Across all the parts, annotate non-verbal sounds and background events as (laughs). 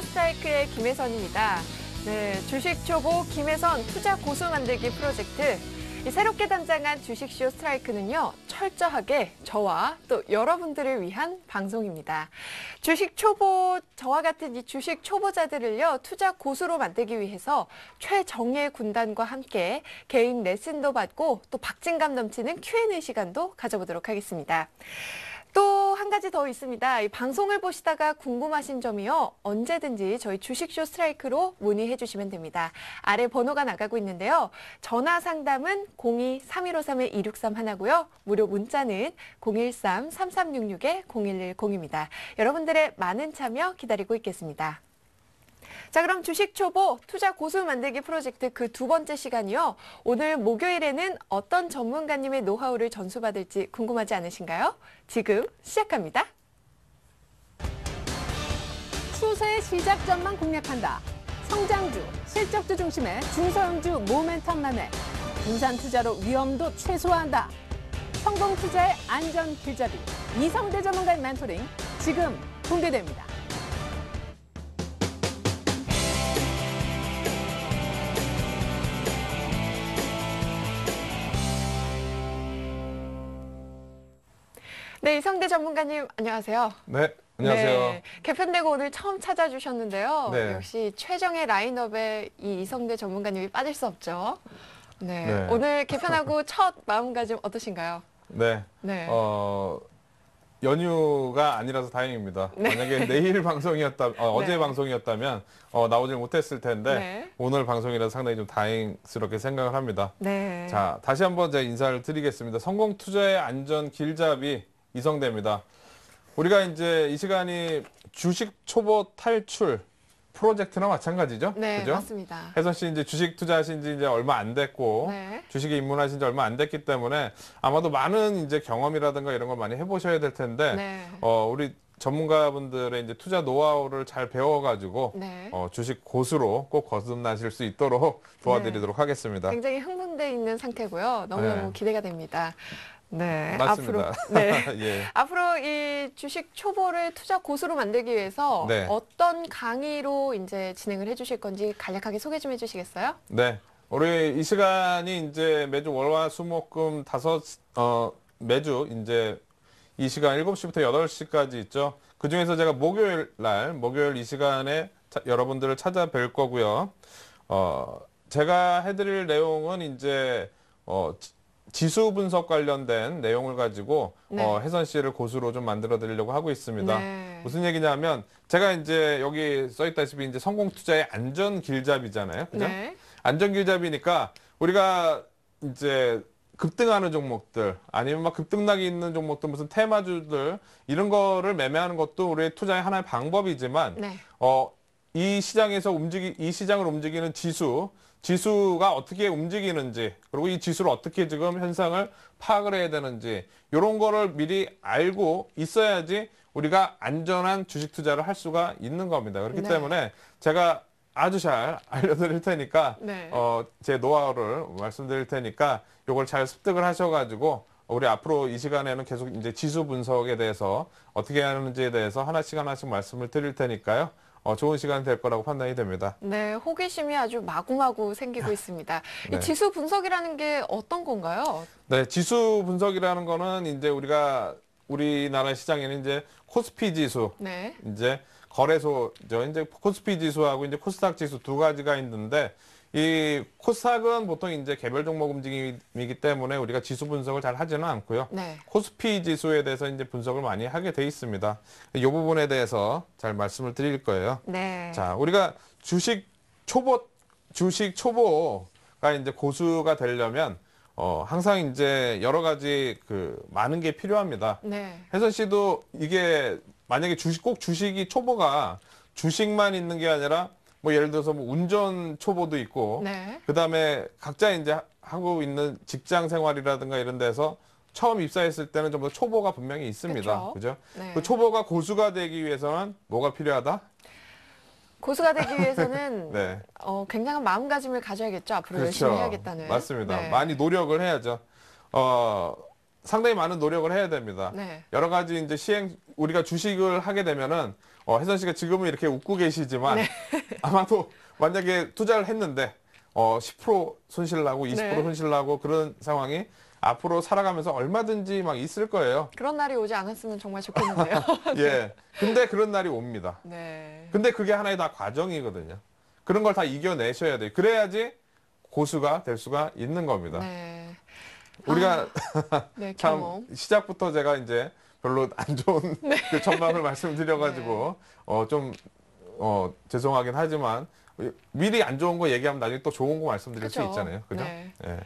스튜어스타이클의 김혜선입니다. 네, 주식초보 김혜선 투자 고수 만들기 프로젝트. 새롭게 단장한 주식쇼 스트라이크는요, 철저하게 저와 또 여러분들을 위한 방송입니다. 주식 초보, 저와 같은 이 주식 초보자들을요, 투자 고수로 만들기 위해서 최정예 군단과 함께 개인 레슨도 받고 또 박진감 넘치는 Q&A 시간도 가져보도록 하겠습니다. 또한 가지 더 있습니다. 방송을 보시다가 궁금하신 점이요. 언제든지 저희 주식쇼 스트라이크로 문의해 주시면 됩니다. 아래 번호가 나가고 있는데요. 전화 상담은 02-3153-2631고요. 무료 문자는 013-3366-0110입니다. 여러분들의 많은 참여 기다리고 있겠습니다. 자, 그럼 주식 초보 투자 고수 만들기 프로젝트 그 두 번째 시간이요. 오늘 목요일에는 어떤 전문가님의 노하우를 전수받을지 궁금하지 않으신가요? 지금 시작합니다. 추세의 시작점만 공략한다. 성장주, 실적주 중심의 중소형주 모멘텀 만회. 분산 투자로 위험도 최소화한다. 성공 투자의 안전 길잡이. 이성대 전문가의 멘토링 지금 공개됩니다. 네, 이성대 전문가님 안녕하세요. 네, 안녕하세요. 네, 개편되고 오늘 처음 찾아주셨는데요. 네. 역시 최정의 라인업에 이 이성대 전문가님이 빠질 수 없죠. 네, 네. 오늘 개편하고 (laughs) 첫 마음가짐 어떠신가요? 네. 네. 어... 연휴가 아니라서 다행입니다. (laughs) 네. 만약에 내일 방송이었다, 어, 네. 제 방송이었다면 어, 나오질 못했을 텐데 네. 오늘 방송이라 상당히 좀 다행스럽게 생각을 합니다. 네. 자 다시 한 번 제 인사를 드리겠습니다. 성공 투자의 안전 길잡이 이성대입니다. 우리가 이제 이 시간이 주식 초보 탈출 프로젝트나 마찬가지죠? 네, 그죠? 맞습니다. 혜선 씨 이제 주식 투자하신 지 이제 얼마 안 됐고 네. 주식에 입문하신 지 얼마 안 됐기 때문에 아마도 많은 이제 경험이라든가 이런 걸 많이 해보셔야 될 텐데 네. 어 우리 전문가분들의 이제 투자 노하우를 잘 배워가지고 네. 어, 주식 고수로 꼭 거듭나실 수 있도록 네. 도와드리도록 하겠습니다. 굉장히 흥분돼 있는 상태고요. 너무너무 네. 기대가 됩니다. 네, 맞습니다. 앞으로 (laughs) 네. 예. 앞으로 이 주식 초보를 투자 고수로 만들기 위해서 네. 어떤 강의로 이제 진행을 해주실 건지 간략하게 소개 좀 해주시겠어요? 네, 우리 이 시간이 이제 매주 월화 수목금 다섯 어 매주 이제 이 시간 7시부터 8시까지 있죠. 그 중에서 제가 목요일 날 목요일 이 시간에 차, 여러분들을 찾아뵐 거고요. 어 제가 해드릴 내용은 이제 어 지수 분석 관련된 내용을 가지고 네. 어, 혜선 씨를 고수로 좀 만들어 드리려고 하고 있습니다. 네. 무슨 얘기냐면 제가 이제 여기 써 있다시피 이제 성공 투자의 안전 길잡이잖아요. 그죠? 네. 안전 길잡이니까 우리가 이제 급등하는 종목들 아니면 막 급등락이 있는 종목들 무슨 테마주들 이런 거를 매매하는 것도 우리의 투자의 하나의 방법이지만 네. 어, 이 시장에서 움직이 이 시장을 움직이는 지수 지수가 어떻게 움직이는지 그리고 이 지수를 어떻게 지금 현상을 파악을 해야 되는지 이런 거를 미리 알고 있어야지 우리가 안전한 주식 투자를 할 수가 있는 겁니다. 그렇기 네. 때문에 제가 아주 잘 (laughs) 알려드릴 테니까 네. 어, 제 노하우를 말씀드릴 테니까 이걸 잘 습득을 하셔가지고 우리 앞으로 이 시간에는 계속 이제 지수 분석에 대해서 어떻게 하는지에 대해서 하나씩 하나씩 말씀을 드릴 테니까요. 어, 좋은 시간 될 거라고 판단이 됩니다. 네, 호기심이 아주 마구마구 생기고 (laughs) 있습니다. 네. 이 지수 분석이라는 게 어떤 건가요? 네, 지수 분석이라는 거는 이제 우리가 우리나라 시장에는 이제 코스피 지수, 네. 이제 거래소죠. 이제 코스피 지수하고 이제 코스닥 지수 두 가지가 있는데 이 코스닥은 보통 이제 개별 종목 움직임이기 때문에 우리가 지수 분석을 잘 하지는 않고요. 네. 코스피 지수에 대해서 이제 분석을 많이 하게 돼 있습니다. 이 부분에 대해서 잘 말씀을 드릴 거예요. 네. 자, 우리가 주식 초보 주식 초보가 이제 고수가 되려면 어, 항상 이제 여러 가지 그 많은 게 필요합니다. 네. 혜선 씨도 이게 만약에 주식 꼭 주식이 초보가 주식만 있는 게 아니라 뭐 예를 들어서 뭐 운전 초보도 있고 네. 그다음에 각자 이제 하고 있는 직장 생활이라든가 이런 데서 처음 입사했을 때는 좀 더 초보가 분명히 있습니다. 그죠? 네. 그 초보가 고수가 되기 위해서는 뭐가 필요하다? 고수가 되기 위해서는 (laughs) 네. 어, 굉장한 마음가짐을 가져야겠죠. 앞으로 그렇죠. 열심히 해야겠다는. 맞습니다. 네. 많이 노력을 해야죠. 어, 상당히 많은 노력을 해야 됩니다. 네. 여러 가지 이제 시행 우리가 주식을 하게 되면은 어, 혜선 씨가 지금은 이렇게 웃고 계시지만 네. (laughs) 아마도 만약에 투자를 했는데 어, 10% 손실 나고 20% 네. 손실 나고 그런 상황이 앞으로 살아가면서 얼마든지 막 있을 거예요. 그런 날이 오지 않았으면 정말 좋겠는데요. (laughs) 예. 네. 근데 그런 날이 옵니다. 네. 근데 그게 하나의 다 과정이거든요. 그런 걸 다 이겨내셔야 돼요. 그래야지 고수가 될 수가 있는 겁니다. 네. 우리가 아, 네, (laughs) 참 시작부터 제가 이제 별로 안 좋은 (laughs) 네. 그 전망을 말씀드려가지고 네. 어좀 어, 죄송하긴 하지만 미리 안 좋은 거 얘기하면 나중에 또 좋은 거 말씀드릴 그쵸? 수 있잖아요. 그죠? 네. 네.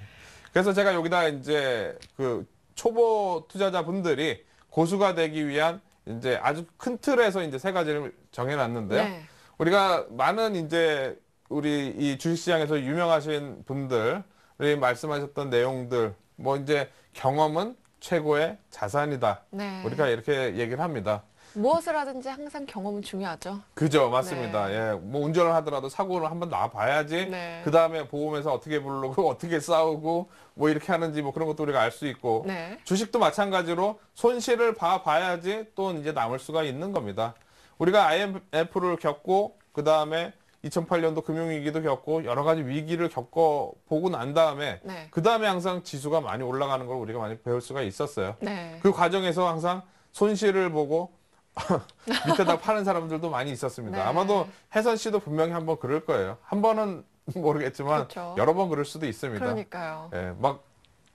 그래서 제가 여기다 이제 그 초보 투자자분들이 고수가 되기 위한 이제 아주 큰 틀에서 이제 세 가지를 정해놨는데요. 네. 우리가 많은 이제 우리 이 주식시장에서 유명하신 분들이 말씀하셨던 내용들 뭐 이제 경험은 최고의 자산이다. 네. 우리가 이렇게 얘기를 합니다. 무엇을 하든지 항상 경험은 중요하죠. 그죠, 맞습니다. 네. 예, 뭐 운전을 하더라도 사고를 한번 나봐야지. 네. 그 다음에 보험에서 어떻게 부르고 (laughs) 어떻게 싸우고 뭐 이렇게 하는지 뭐 그런 것도 우리가 알 수 있고 네. 주식도 마찬가지로 손실을 봐봐야지 또 이제 남을 수가 있는 겁니다. 우리가 IMF를 겪고 그 다음에 2008년도 금융위기도 겪고 여러 가지 위기를 겪어보고 난 다음에 네. 그 다음에 항상 지수가 많이 올라가는 걸 우리가 많이 배울 수가 있었어요. 네. 그 과정에서 항상 손실을 보고 (laughs) 밑에다 파는 사람들도 많이 있었습니다. 네. 아마도 혜선 씨도 분명히 한번 그럴 거예요. 한 번은 (laughs) 모르겠지만 그렇죠. 여러 번 그럴 수도 있습니다. 그러니까요. 예, 막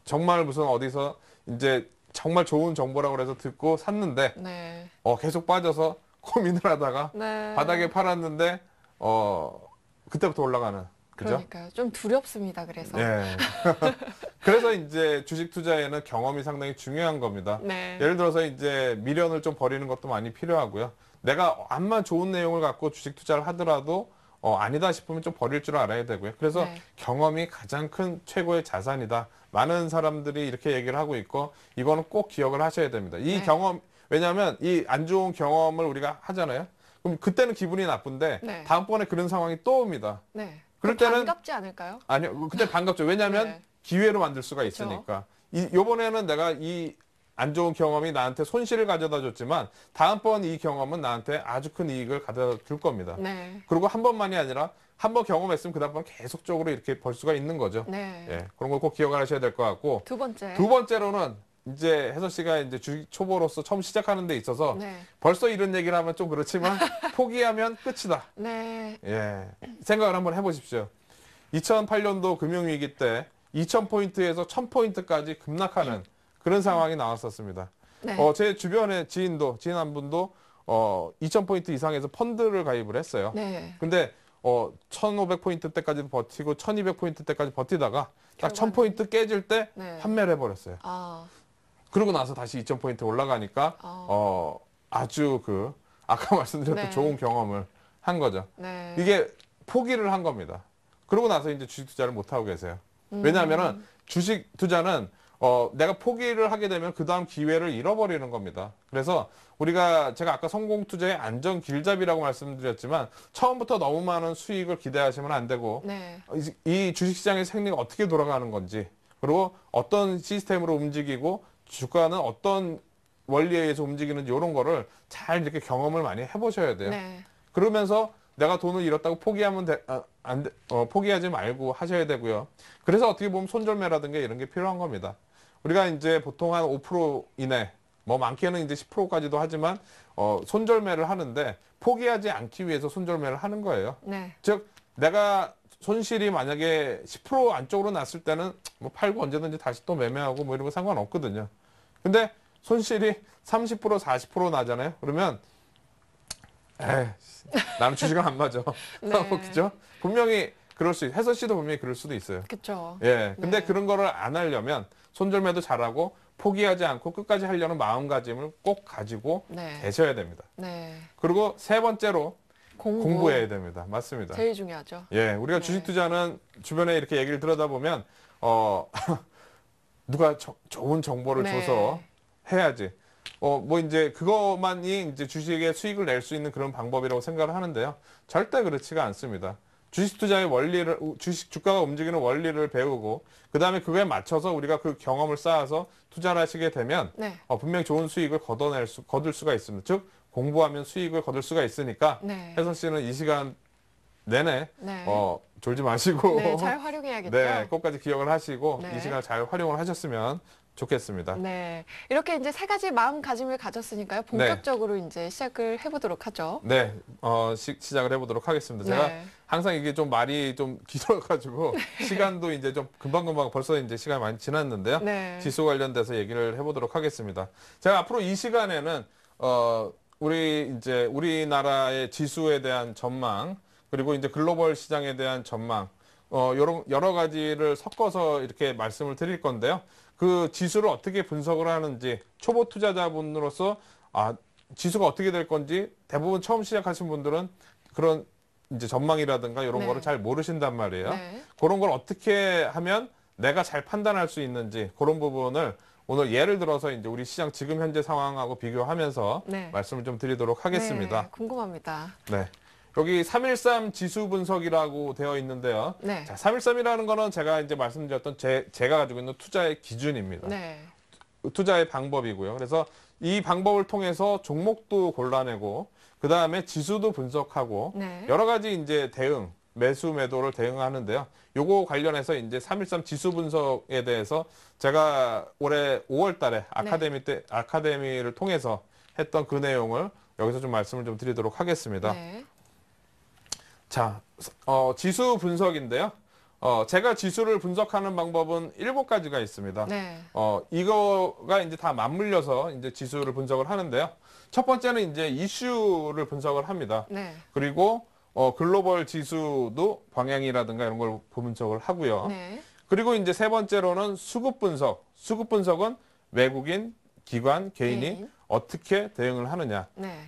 정말 무슨 어디서 이제 정말 좋은 정보라고 해서 듣고 샀는데 네. 어, 계속 빠져서 (laughs) 고민을 하다가 네. 바닥에 팔았는데 어 그때부터 올라가는 그죠? 그러니까요. 좀 두렵습니다. 그래서. 예. (laughs) 그래서 이제 주식 투자에는 경험이 상당히 중요한 겁니다. 네. 예를 들어서 이제 미련을 좀 버리는 것도 많이 필요하고요. 내가 암만 좋은 내용을 갖고 주식 투자를 하더라도 어, 아니다 싶으면 좀 버릴 줄 알아야 되고요. 그래서 네. 경험이 가장 큰 최고의 자산이다. 많은 사람들이 이렇게 얘기를 하고 있고 이거는 꼭 기억을 하셔야 됩니다. 이 네. 경험 왜냐하면 이 안 좋은 경험을 우리가 하잖아요. 그럼 그때는 기분이 나쁜데 네. 다음번에 그런 상황이 또 옵니다. 네. 그럴 때는 반갑지 않을까요? 아니요. 그때 반갑죠. 왜냐하면 (laughs) 네. 기회로 만들 수가 있으니까. 그렇죠. 이, 요번에는 내가 이 안 좋은 경험이 나한테 손실을 가져다 줬지만 다음번 이 경험은 나한테 아주 큰 이익을 가져다 줄 겁니다. 네. 그리고 한 번만이 아니라 한 번 경험했으면 그 다음번 계속적으로 이렇게 벌 수가 있는 거죠. 네. 예, 그런 걸 꼭 기억하셔야 을될것 같고. 두 번째. 두 번째로는 이제 혜선 씨가 이제 주, 초보로서 처음 시작하는 데 있어서 네. 벌써 이런 얘기를 하면 좀 그렇지만 (laughs) 포기하면 끝이다. 네. 예. 생각을 한번 해보십시오. 2008년도 금융위기 때 2000포인트에서 1000포인트까지 급락하는 그런 상황이 나왔었습니다. 네. 어, 제 주변에 지인도, 지인 한 분도 어, 2000포인트 이상에서 펀드를 가입을 했어요. 네. 근데 어, 1500포인트 때까지 버티고 1200포인트 때까지 버티다가 딱 1000포인트 깨질 때 네. 판매를 해버렸어요. 아. 그러고 나서 다시 2천포인트 올라가니까 어. 어, 아주 그 아까 (laughs) 말씀드렸던 네. 좋은 경험을 한 거죠. 네. 이게 포기를 한 겁니다. 그러고 나서 이제 주식 투자를 못 하고 계세요. 음. 왜냐하면은 주식 투자는 어, 내가 포기를 하게 되면 그 다음 기회를 잃어버리는 겁니다. 그래서 우리가 제가 아까 성공 투자의 안전 길잡이라고 말씀드렸지만 처음부터 너무 많은 수익을 기대하시면 안 되고 네. 이, 이 주식시장의 생리가 어떻게 돌아가는 건지 그리고 어떤 시스템으로 움직이고 주가는 어떤 원리에 의해서 움직이는지 이런 거를 잘 이렇게 경험을 많이 해보셔야 돼요. 네. 그러면서 내가 돈을 잃었다고 포기하면 되, 아, 안, 어, 포기하지 말고 하셔야 되고요. 그래서 어떻게 보면 손절매라든가 이런 게 필요한 겁니다. 우리가 이제 보통 한 5% 이내, 뭐 많게는 이제 10%까지도 하지만 어, 손절매를 하는데 포기하지 않기 위해서 손절매를 하는 거예요. 네. 즉 내가 손실이 만약에 10% 안쪽으로 났을 때는 뭐 팔고 언제든지 다시 또 매매하고 뭐 이런 거 상관없거든요. 근데 손실이 30% 40% 나잖아요. 그러면 에이, 나는 주식은 안 맞아. 네. 그죠? (laughs) 분명히 그럴 수 해서 씨도 분명히 그럴 수도 있어요. 그렇죠. 예. 근데 네. 그런 거를 안 하려면 손절매도 잘하고 포기하지 않고 끝까지 하려는 마음가짐을 꼭 가지고 네. 계셔야 됩니다. 네. 그리고 세 번째로 공부. 해야 됩니다. 맞습니다. 제일 중요하죠. 예, 우리가 네. 주식 투자는 주변에 이렇게 얘기를 들여다 보면 어 (laughs) 누가 저, 좋은 정보를 네. 줘서 해야지. 어 뭐 이제 그것만이 이제 주식의 수익을 낼 수 있는 그런 방법이라고 생각을 하는데요. 절대 그렇지가 않습니다. 주식 투자의 원리를 주식 주가가 움직이는 원리를 배우고 그다음에 그에 맞춰서 우리가 그 경험을 쌓아서 투자를 하시게 되면 네. 어, 분명히 좋은 수익을 걷어낼 수 거둘 수가 있습니다. 즉 공부하면 수익을 거둘 수가 있으니까 네. 혜선 씨는 이 시간 내내 네. 어, 졸지 마시고 네, 잘 활용해야겠죠. (laughs) 네, 끝까지 기억을 하시고 네. 이 시간을 잘 활용을 하셨으면 좋겠습니다. 네, 이렇게 이제 세 가지 마음가짐을 가졌으니까요. 네. 본격적으로 이제 시작을 해보도록 하죠. 네, 어, 시, 작을 해보도록 하겠습니다. 제가 네. 항상 이게 좀 말이 좀 (laughs) 길어가지고 네. 시간도 이제 좀 금방금방 벌써 이제 시간이 많이 지났는데요. 지수 관련돼서 얘기를 해보도록 하겠습니다. 제가 앞으로 이 시간에는 어, 우리 이제 우리나라의 지수에 대한 전망 그리고 이제 글로벌 시장에 대한 전망 어, 여러, 여러 가지를 섞어서 이렇게 말씀을 드릴 건데요. 그 지수를 어떻게 분석을 하는지 초보 투자자분으로서 아, 지수가 어떻게 될 건지 대부분 처음 시작하신 분들은 그런 이제 전망이라든가 이런 네. 거를 잘 모르신단 말이에요. 네. 그런 걸 어떻게 하면 내가 잘 판단할 수 있는지 그런 부분을 오늘 예를 들어서 이제 우리 시장 지금 현재 상황하고 비교하면서 네. 말씀을 좀 드리도록 하겠습니다. 네, 궁금합니다. 네. 여기 313 지수 분석이라고 되어 있는데요. 네. 자, 313이라는 거는 제가 이제 말씀드렸던 제, 제가 가지고 있는 투자의 기준입니다. 네. 투자의 방법이고요. 그래서 이 방법을 통해서 종목도 골라내고 그 다음에 지수도 분석하고 네. 여러 가지 이제 대응 매수 매도를 대응하는데요. 요거 관련해서 이제 313 지수 분석에 대해서 제가 올해 5월 달에 네. 아카데미 때 아카데미를 통해서 했던 그 내용을 여기서 좀 말씀을 좀 드리도록 하겠습니다. 네. 자, 어, 지수 분석인데요. 어, 제가 지수를 분석하는 방법은 일곱 가지가 있습니다. 네. 어, 이거가 이제 다 맞물려서 이제 지수를 분석을 하는데요. 첫 번째는 이제 이슈를 분석을 합니다. 네. 그리고 어, 글로벌 지수도 방향이라든가 이런 걸 분석을 하고요. 네. 그리고 이제 세 번째로는 수급 분석. 수급 분석은 외국인, 기관, 개인이 개 네. 어떻게 대응을 하느냐. 네.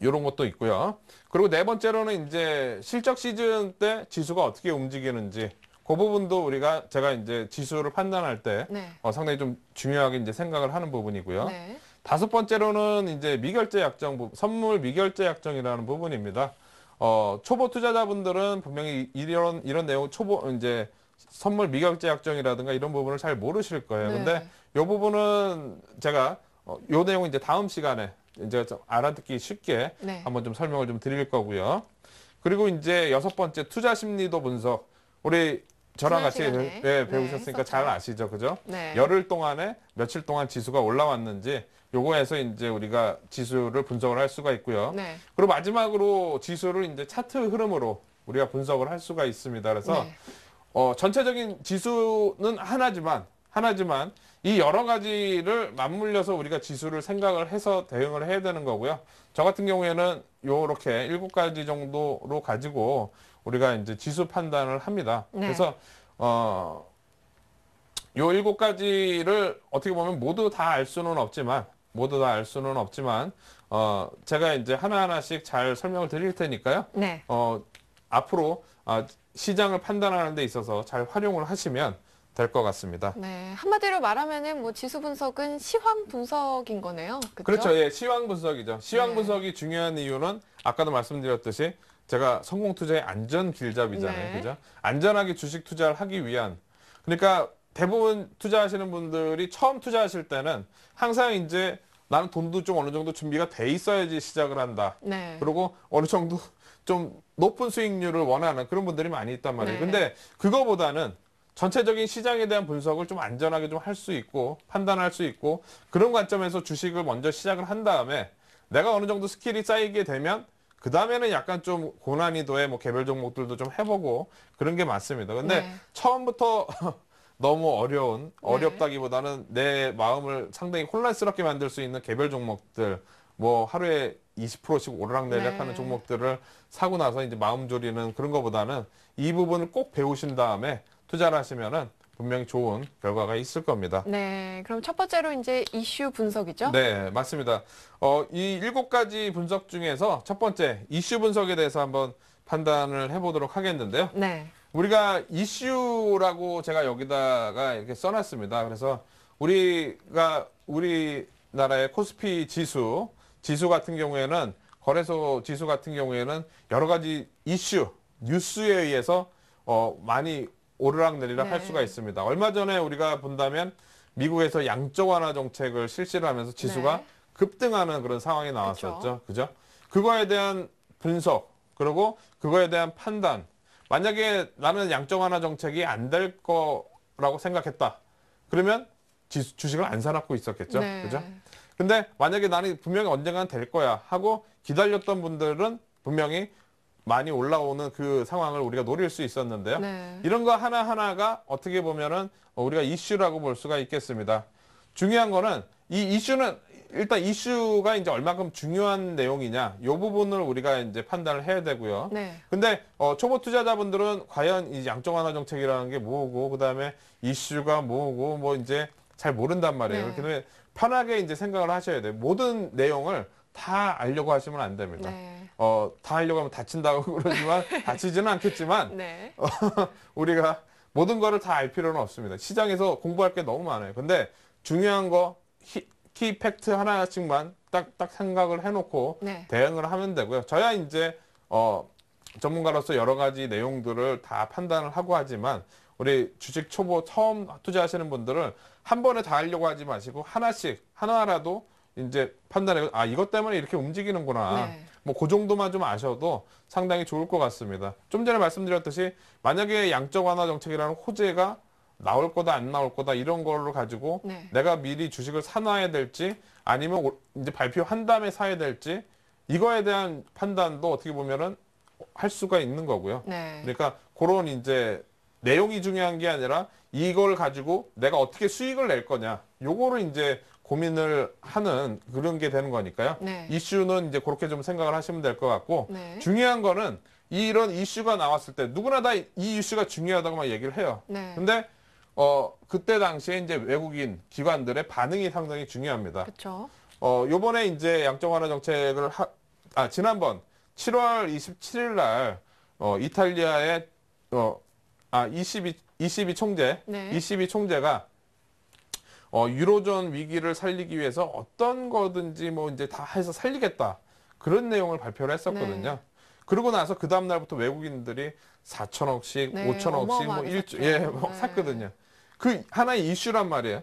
이런 것도 있고요. 그리고 네 번째로는 이제 실적 시즌 때 지수가 어떻게 움직이는지 그 부분도 우리가 제가 이제 지수를 판단할 때 네. 어, 상당히 좀 중요하게 이제 생각을 하는 부분이고요. 네. 다섯 번째로는 이제 미결제 약정, 선물 미결제 약정이라는 부분입니다. 어, 초보 투자자분들은 분명히 이런, 이런 내용, 초보, 이제 선물 미결제 약정이라든가 이런 부분을 잘 모르실 거예요. 네. 근데 요 부분은 제가 어, 요 내용은 이제 다음 시간에 이제 좀 알아듣기 쉽게 네. 한번 좀 설명을 좀 드릴 거고요. 그리고 이제 여섯 번째 투자 심리도 분석. 우리 저랑 같이 예, 네, 배우셨으니까 네, 잘 아시죠, 그죠? 네. 열흘 동안에 며칠 동안 지수가 올라왔는지 요거에서 이제 우리가 지수를 분석을 할 수가 있고요. 네. 그리고 마지막으로 지수를 이제 차트 흐름으로 우리가 분석을 할 수가 있습니다. 그래서 네. 어, 전체적인 지수는 하나지만 하나지만 이 여러 가지를 맞물려서 우리가 지수를 생각을 해서 대응을 해야 되는 거고요. 저 같은 경우에는 요렇게 일곱 가지 정도로 가지고 우리가 이제 지수 판단을 합니다. 네. 그래서 어, 요 일곱 가지를 어떻게 보면 모두 다 알 수는 없지만 모두 다 알 수는 없지만 어 제가 이제 하나하나씩 잘 설명을 드릴 테니까요. 네. 어 앞으로 아, 시장을 판단하는 데 있어서 잘 활용을 하시면 될 것 같습니다. 네, 한마디로 말하면은 뭐 지수 분석은 시황 분석인 거네요. 그쵸? 그렇죠 예, 시황 분석이죠. 시황 네. 분석이 중요한 이유는 아까도 말씀드렸듯이 제가 성공 투자의 안전 길잡이잖아요. 네. 그죠? 안전하게 주식 투자를 하기 위한 그러니까 대부분 투자하시는 분들이 처음 투자하실 때는 항상 이제 나는 돈도 좀 어느 정도 준비가 돼 있어야지 시작을 한다. 네. 그리고 어느 정도 좀 높은 수익률을 원하는 그런 분들이 많이 있단 말이에요. 네. 근데 그거보다는 전체적인 시장에 대한 분석을 좀 안전하게 좀 할 수 있고 판단할 수 있고 그런 관점에서 주식을 먼저 시작을 한 다음에 내가 어느 정도 스킬이 쌓이게 되면 그 다음에는 약간 좀 고난이도의 뭐 개별 종목들도 좀 해보고 그런 게맞습니다 근데 네. 처음부터 너무 어려운 네. 어렵다기보다는 내 마음을 상당히 혼란스럽게 만들 수 있는 개별 종목들 뭐 하루에 20%씩 오르락내리락 하는 종목들을 사고 나서 이제 마음 졸이는 그런 것보다는이 부분을 꼭 배우신 다음에 투자를 하시면은 분명히 좋은 결과가 있을 겁니다. 네, 그럼 첫 번째로 이제 이슈 분석이죠? 네, 맞습니다. 어, 이 일곱 가지 분석 중에서 첫 번째 이슈 분석에 대해서 한번 판단을 해보도록 하겠는데요. 네. 우리가 이슈라고 제가 여기다가 이렇게 써놨습니다. 그래서 우리가 우리나라의 코스피 지수, 지수 같은 경우에는 거래소 지수 같은 경우에는 여러 가지 이슈, 뉴스에 의해서 어, 많이 오르락 내리락 네. 할 수가 있습니다. 얼마 전에 우리가 본다면 미국에서 양적 완화 정책을 실시를 하면서 지수가 네. 급등하는 그런 상황이 나왔었죠. 그죠? 그거에 대한 분석, 그리고 그거에 대한 판단, 만약에 나는 양적완화 정책이 안 될 거라고 생각했다. 그러면 지수, 주식을 안 사놓고 있었겠죠. 네. 그죠? 근데 만약에 나는 분명히 언젠가는 될 거야 하고 기다렸던 분들은 분명히 많이 올라오는 그 상황을 우리가 노릴 수 있었는데요. 네. 이런 거 하나하나가 어떻게 보면은 우리가 이슈라고 볼 수가 있겠습니다. 중요한 거는 이 이슈는 일단 이슈가 이제 얼마큼 중요한 내용이냐 이 부분을 우리가 이제 판단을 해야 되고요. 네. 근데 어, 초보 투자자분들은 과연 이 양적 완화 정책이라는 게 뭐고 그다음에 이슈가 뭐고 뭐 이제 잘 모른단 말이에요. 네. 그렇기 편하게 이제 생각을 하셔야 돼요. 모든 내용을 다 알려고 하시면 안 됩니다. 네. 어, 다 알려고 하면 다친다고 (laughs) 그러지만 다치지는 않겠지만 네. 어, (laughs) 우리가 모든 거를 다 알 필요는 없습니다. 시장에서 공부할 게 너무 많아요. 근데 중요한 거키 팩트 하나씩만 딱 딱 생각을 해놓고 네. 대응을 하면 되고요. 저야 이제 어 전문가로서 여러 가지 내용들을 다 판단을 하고 하지만 우리 주식 초보 처음 투자하시는 분들은 한 번에 다 하려고 하지 마시고 하나씩 하나라도 이제 판단해 아 이것 때문에 이렇게 움직이는구나 네. 뭐그 정도만 좀 아셔도 상당히 좋을 것 같습니다 좀 전에 말씀드렸듯이 만약에 양적 완화 정책이라는 호재가 나올 거다 안 나올 거다 이런 걸로 가지고 네. 내가 미리 주식을 사놔야 될지 아니면 이제 발표한 다음에 사야 될지 이거에 대한 판단도 어떻게 보면은 할 수가 있는 거고요. 네. 그러니까 그런 이제 내용이 중요한 게 아니라 이걸 가지고 내가 어떻게 수익을 낼 거냐 요거를 이제 고민을 하는 그런 게 되는 거니까요. 네. 이슈는 이제 그렇게 좀 생각을 하시면 될 것 같고 네. 중요한 거는 이런 이슈가 나왔을 때 누구나 다 이 이슈가 중요하다고 만 얘기를 해요. 네. 근데 어, 그때 당시에 이제 외국인 기관들의 반응이 상당히 중요합니다. 그렇죠. 어, 요번에 이제 양적 완화 정책을 하, 아, 지난번 7월 27일 날 어, 이탈리아의 어, 아, 22 22 총재, 네. 22 총재가 어, 유로존 위기를 살리기 위해서 어떤 거든지 뭐 이제 다 해서 살리겠다. 그런 내용을 발표를 했었거든요. 네. 그러고 나서 그 다음 날부터 외국인들이 4천억씩, 네, 5천억씩 뭐 일주 예, 뭐 네. 뭐 샀거든요. 그 하나의 이슈란 말이에요.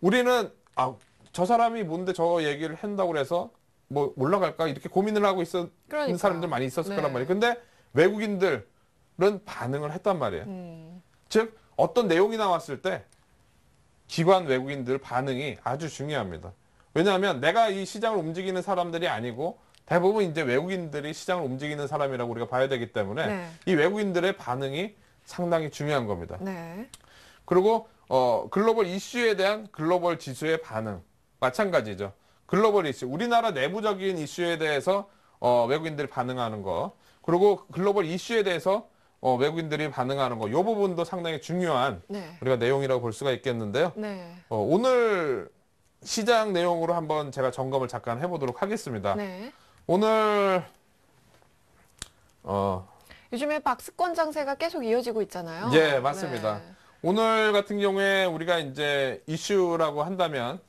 우리는 아, 저 사람이 뭔데 저 얘기를 한다고 해서 뭐 올라갈까 이렇게 고민을 하고 있었는 그러니까 사람들 많이 있었을 네. 거란 말이에요. 근데 외국인들은 반응을 했단 말이에요. 음. 즉 어떤 내용이 나왔을 때 기관 외국인들 반응이 아주 중요합니다. 왜냐하면 내가 이 시장을 움직이는 사람들이 아니고 대부분 이제 외국인들이 시장을 움직이는 사람이라고 우리가 봐야 되기 때문에 네. 이 외국인들의 반응이 상당히 중요한 겁니다. 네. 그리고 어, 글로벌 이슈에 대한 글로벌 지수의 반응 마찬가지죠. 글로벌 이슈 우리나라 내부적인 이슈에 대해서 어, 외국인들이 반응하는 거 그리고 글로벌 이슈에 대해서 어, 외국인들이 반응하는 거 이 부분도 상당히 중요한 네. 우리가 내용이라고 볼 수가 있겠는데요. 네. 어, 오늘 시장 내용으로 한번 제가 점검을 잠깐 해보도록 하겠습니다. 네. 오늘 어, 요즘에 박스권 장세가 계속 이어지고 있잖아요. 예, 맞습니다. 네. 오늘 같은 경우에 우리가 이제 이슈라고 한다면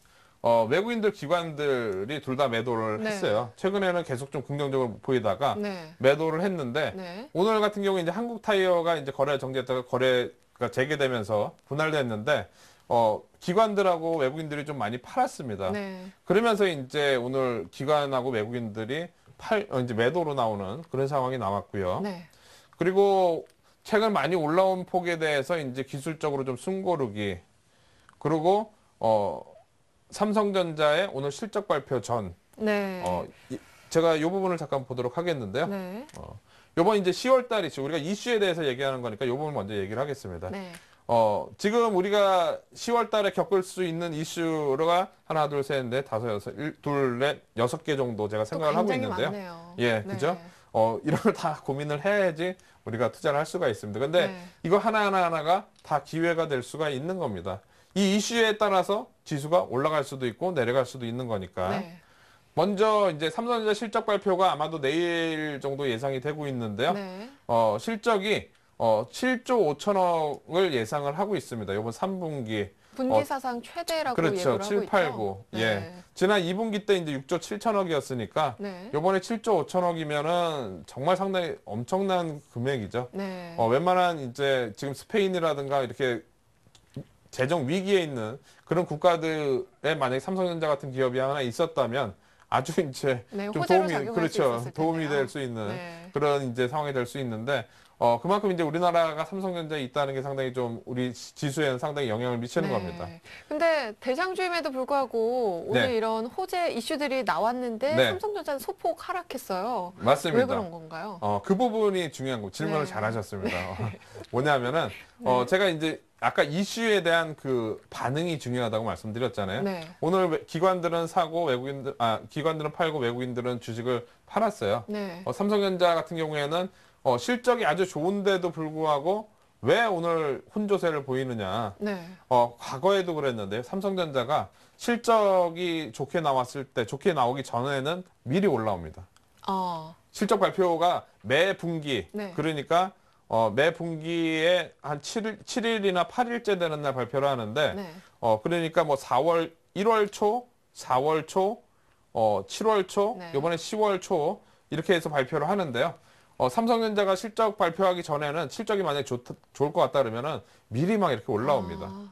어, 외국인들 기관들이 둘 다 매도를 네. 했어요. 최근에는 계속 좀 긍정적으로 보이다가 네. 매도를 했는데 네. 오늘 같은 경우 에 이제 한국 타이어가 이제 거래 정지했다가 거래가 재개되면서 분할됐는데 어, 기관들하고 외국인들이 좀 많이 팔았습니다. 네. 그러면서 이제 오늘 기관하고 외국인들이 팔 어, 이제 매도로 나오는 그런 상황이 나왔고요. 네. 그리고 최근 많이 올라온 폭에 대해서 이제 기술적으로 좀 숨고르기 그리고 어 삼성전자의 오늘 실적 발표 전 네. 어, 이, 제가 이 부분을 잠깐 보도록 하겠는데요. 네. 어, 요번 이제 10월 달이 죠 우리가 이슈에 대해서 얘기하는 거니까 요 부분 먼저 얘기를 하겠습니다. 네. 어, 지금 우리가 10월 달에 겪을 수 있는 이슈가 하나, 둘, 셋, 넷, 다섯, 여섯, 일, 둘, 넷, 여섯 개 정도 제가 생각을 하고 있는데요. 많네요. 예, 그죠? 네. 어, 이런 걸 다 고민을 해야지 우리가 투자를 할 수가 있습니다. 근데 네. 이거 하나하나 하나가 다 기회가 될 수가 있는 겁니다. 이 이슈에 따라서 지수가 올라갈 수도 있고 내려갈 수도 있는 거니까. 네. 먼저 이제 삼성전자 실적 발표가 아마도 내일 정도 예상이 되고 있는데요. 네. 어, 실적이 어, 7조 5천억을 예상을 하고 있습니다. 이번 3분기. 분기사상 어, 최대라고 그렇죠. 7, 8, 9. 네. 예. 지난 2분기 때 이제 6조 7천억이었으니까 네. 요번에 7조 5천억이면은 정말 상당히 엄청난 금액이죠. 네. 어, 웬만한 이제 지금 스페인이라든가 이렇게 재정 위기에 있는 그런 국가들에 만약에 삼성전자 같은 기업이 하나 있었다면 아주 이제 네, 좀 도움이 그렇죠. 도움이 될 수 있는 네. 그런 이제 상황이 될 수 있는데 어, 그만큼 이제 우리나라가 삼성전자에 있다는 게 상당히 좀 우리 지수에는 상당히 영향을 미치는 네. 겁니다. 근데 대장주임에도 불구하고 오늘 네. 이런 호재 이슈들이 나왔는데 네. 삼성전자는 소폭 하락했어요. 맞습니다. 왜 그런 건가요? 어, 그 부분이 중요한 거 질문을 네. 잘 하셨습니다. (laughs) 네. 어, 뭐냐면은 네. 어, 제가 이제 아까 이슈에 대한 그 반응이 중요하다고 말씀드렸잖아요. 네. 오늘 기관들은 사고 외국인들 아 기관들은 팔고 외국인들은 주식을 팔았어요. 네. 어, 삼성전자 같은 경우에는 어, 실적이 아주 좋은데도 불구하고 왜 오늘 혼조세를 보이느냐. 네. 어, 과거에도 그랬는데요. 삼성전자가 실적이 좋게 나왔을 때, 좋게 나오기 전에는 미리 올라옵니다. 어. 실적 발표가 매 분기, 네. 그러니까 어, 매 분기에 한 7일, 7일이나 8일째 되는 날 발표를 하는데, 네. 어, 그러니까 뭐 4월, 1월 초, 4월 초, 어, 7월 초, 네. 이번에 10월 초, 이렇게 해서 발표를 하는데요. 어, 삼성전자가 실적 발표하기 전에는 실적이 만약에 좋, 좋을 것 같다 그러면은 미리 막 이렇게 올라옵니다. 아,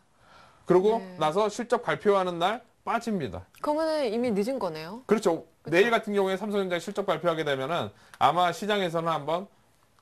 그리고 네. 나서 실적 발표하는 날 빠집니다. 그러면 이미 늦은 거네요. 그렇죠. 그쵸? 내일 같은 경우에 삼성전자 실적 발표하게 되면은 아마 시장에서는 한번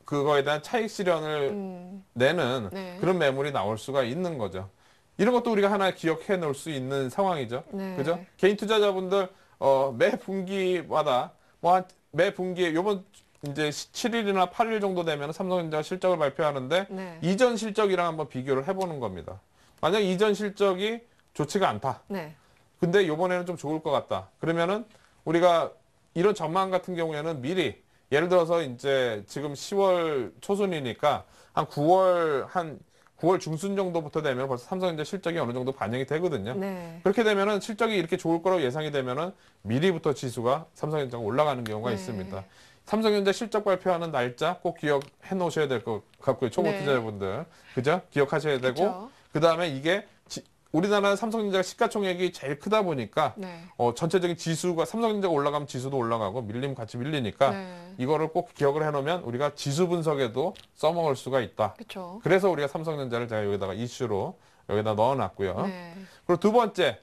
그거에 대한 차익 실현을 음. 내는 네. 그런 매물이 나올 수가 있는 거죠. 이런 것도 우리가 하나 기억해 놓을 수 있는 상황이죠. 네. 그죠? 개인 투자자분들 어, 매 분기마다 뭐 한 매 분기에 요번 이제 7일이나 8일 정도 되면 삼성전자 실적을 발표하는데 네. 이전 실적이랑 한번 비교를 해보는 겁니다. 만약 이전 실적이 좋지가 않다. 네. 근데 이번에는 좀 좋을 것 같다. 그러면은 우리가 이런 전망 같은 경우에는 미리 예를 들어서 이제 지금 10월 초순이니까 한 9월 한 9월 중순 정도부터 되면 벌써 삼성전자 실적이 어느 정도 반영이 되거든요. 네. 그렇게 되면은 실적이 이렇게 좋을 거라고 예상이 되면은 미리부터 지수가 삼성전자가 올라가는 경우가 네. 있습니다. 삼성전자 실적 발표하는 날짜 꼭 기억해 놓으셔야 될 것 같고요. 네. 초보 네. 투자자분들. 그죠? 기억하셔야 되고. 그 다음에 이게 지, 우리나라 삼성전자 시가총액이 제일 크다 보니까 네. 어, 전체적인 지수가 삼성전자가 올라가면 지수도 올라가고 밀림 같이 밀리니까 네. 이거를 꼭 기억을 해놓으면 우리가 지수 분석에도 써먹을 수가 있다. 그쵸. 그래서 우리가 삼성전자를 제가 여기다가 이슈로 여기다 넣어놨고요. 네. 그리고 두 번째